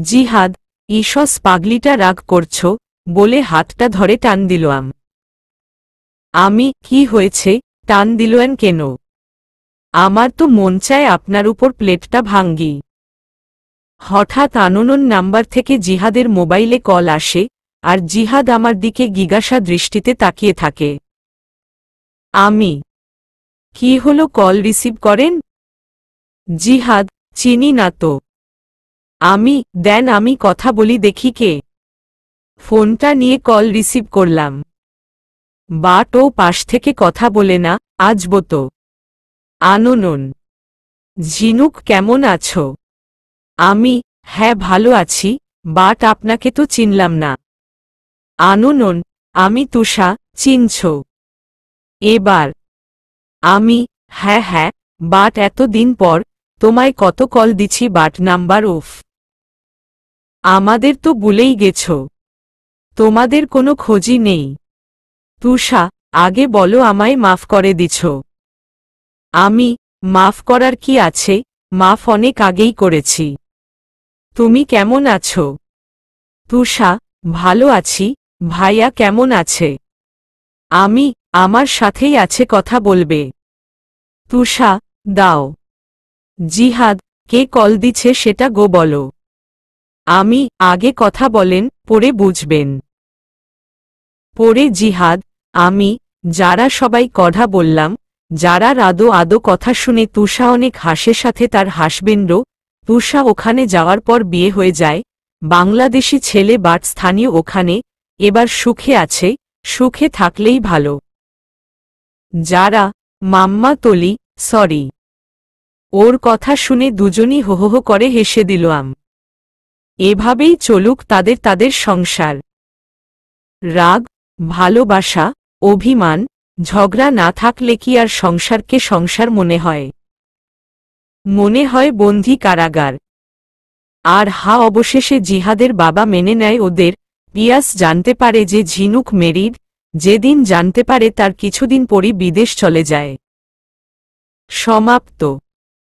জিহাদ ঈশস পাগলিটা রাগ করছো বলে হাতটা ধরে টান দিলাম আমি কি হয়েছে টান দিলেন কেন আমার তো মন চায় আপনার উপর প্লেটটা ভাঙ্গি হঠাৎ আননন নাম্বার থেকে জিহাদের মোবাইলে কল আসে আর জিহাদ আমার দিকে গিগাসা দৃষ্টিতে তাকিয়ে থাকে আমি কি হলো কল রিসিভ করেন জিহাদ চিনি না তো আমি দেন আমি কথা বলি দেখি কে ফোনটা নিয়ে কল রিসিভ করলাম বাট ও পাশ থেকে কথা বলে না আজ বতো আননন ঝিনুক কেমন আছো আমি হ্যাঁ ভালো আছি বাট আপনাকে তো চিনলাম না আননন আমি তুষা চিনছ এবার আমি হ্যাঁ হ্যাঁ বাট এত দিন পর তোমায় কত কল দিছি বাট নাম্বার ওফ আমাদের তো ভুলেই গেছো তোমাদের কোনো খোঁজই নেই তুষা আগে বলো আমায় মাফ করে দিছ আমি মাফ করার কি আছে মাফ অনেক আগেই করেছি তুমি কেমন আছো তুষা ভালো আছি ভাইয়া কেমন আছে আমি আমার সাথেই আছে কথা বলবে তুষা দাও জিহাদ কে কল দিছে সেটা গো বলো আমি আগে কথা বলেন পরে বুঝবেন পরে জিহাদ আমি যারা সবাই কথা বললাম যারা রাদো আদো কথা শুনে তুষা অনেক হাসের সাথে তার হাসবেন্দ্র তুষা ওখানে যাওয়ার পর বিয়ে হয়ে যায় বাংলাদেশি ছেলে বাট স্থানীয় ওখানে এবার সুখে আছে সুখে থাকলেই ভালো যারা মাম্মা তলি সরি ওর কথা শুনে দুজনই হোহো করে হেসে দিল আম এভাবেই চলুক তাদের তাদের সংসার রাগ ভালোবাসা অভিমান ঝগড়া না থাকলে কি আর সংসারকে সংসার মনে হয় মনে হয় বন্দি কারাগার আর হা অবশেষে জিহাদের বাবা মেনে নেয় ওদের পিয়াস জানতে পারে যে ঝিনুক মেরির যেদিন জানতে পারে তার কিছুদিন পরই বিদেশ চলে যায় সমাপ্ত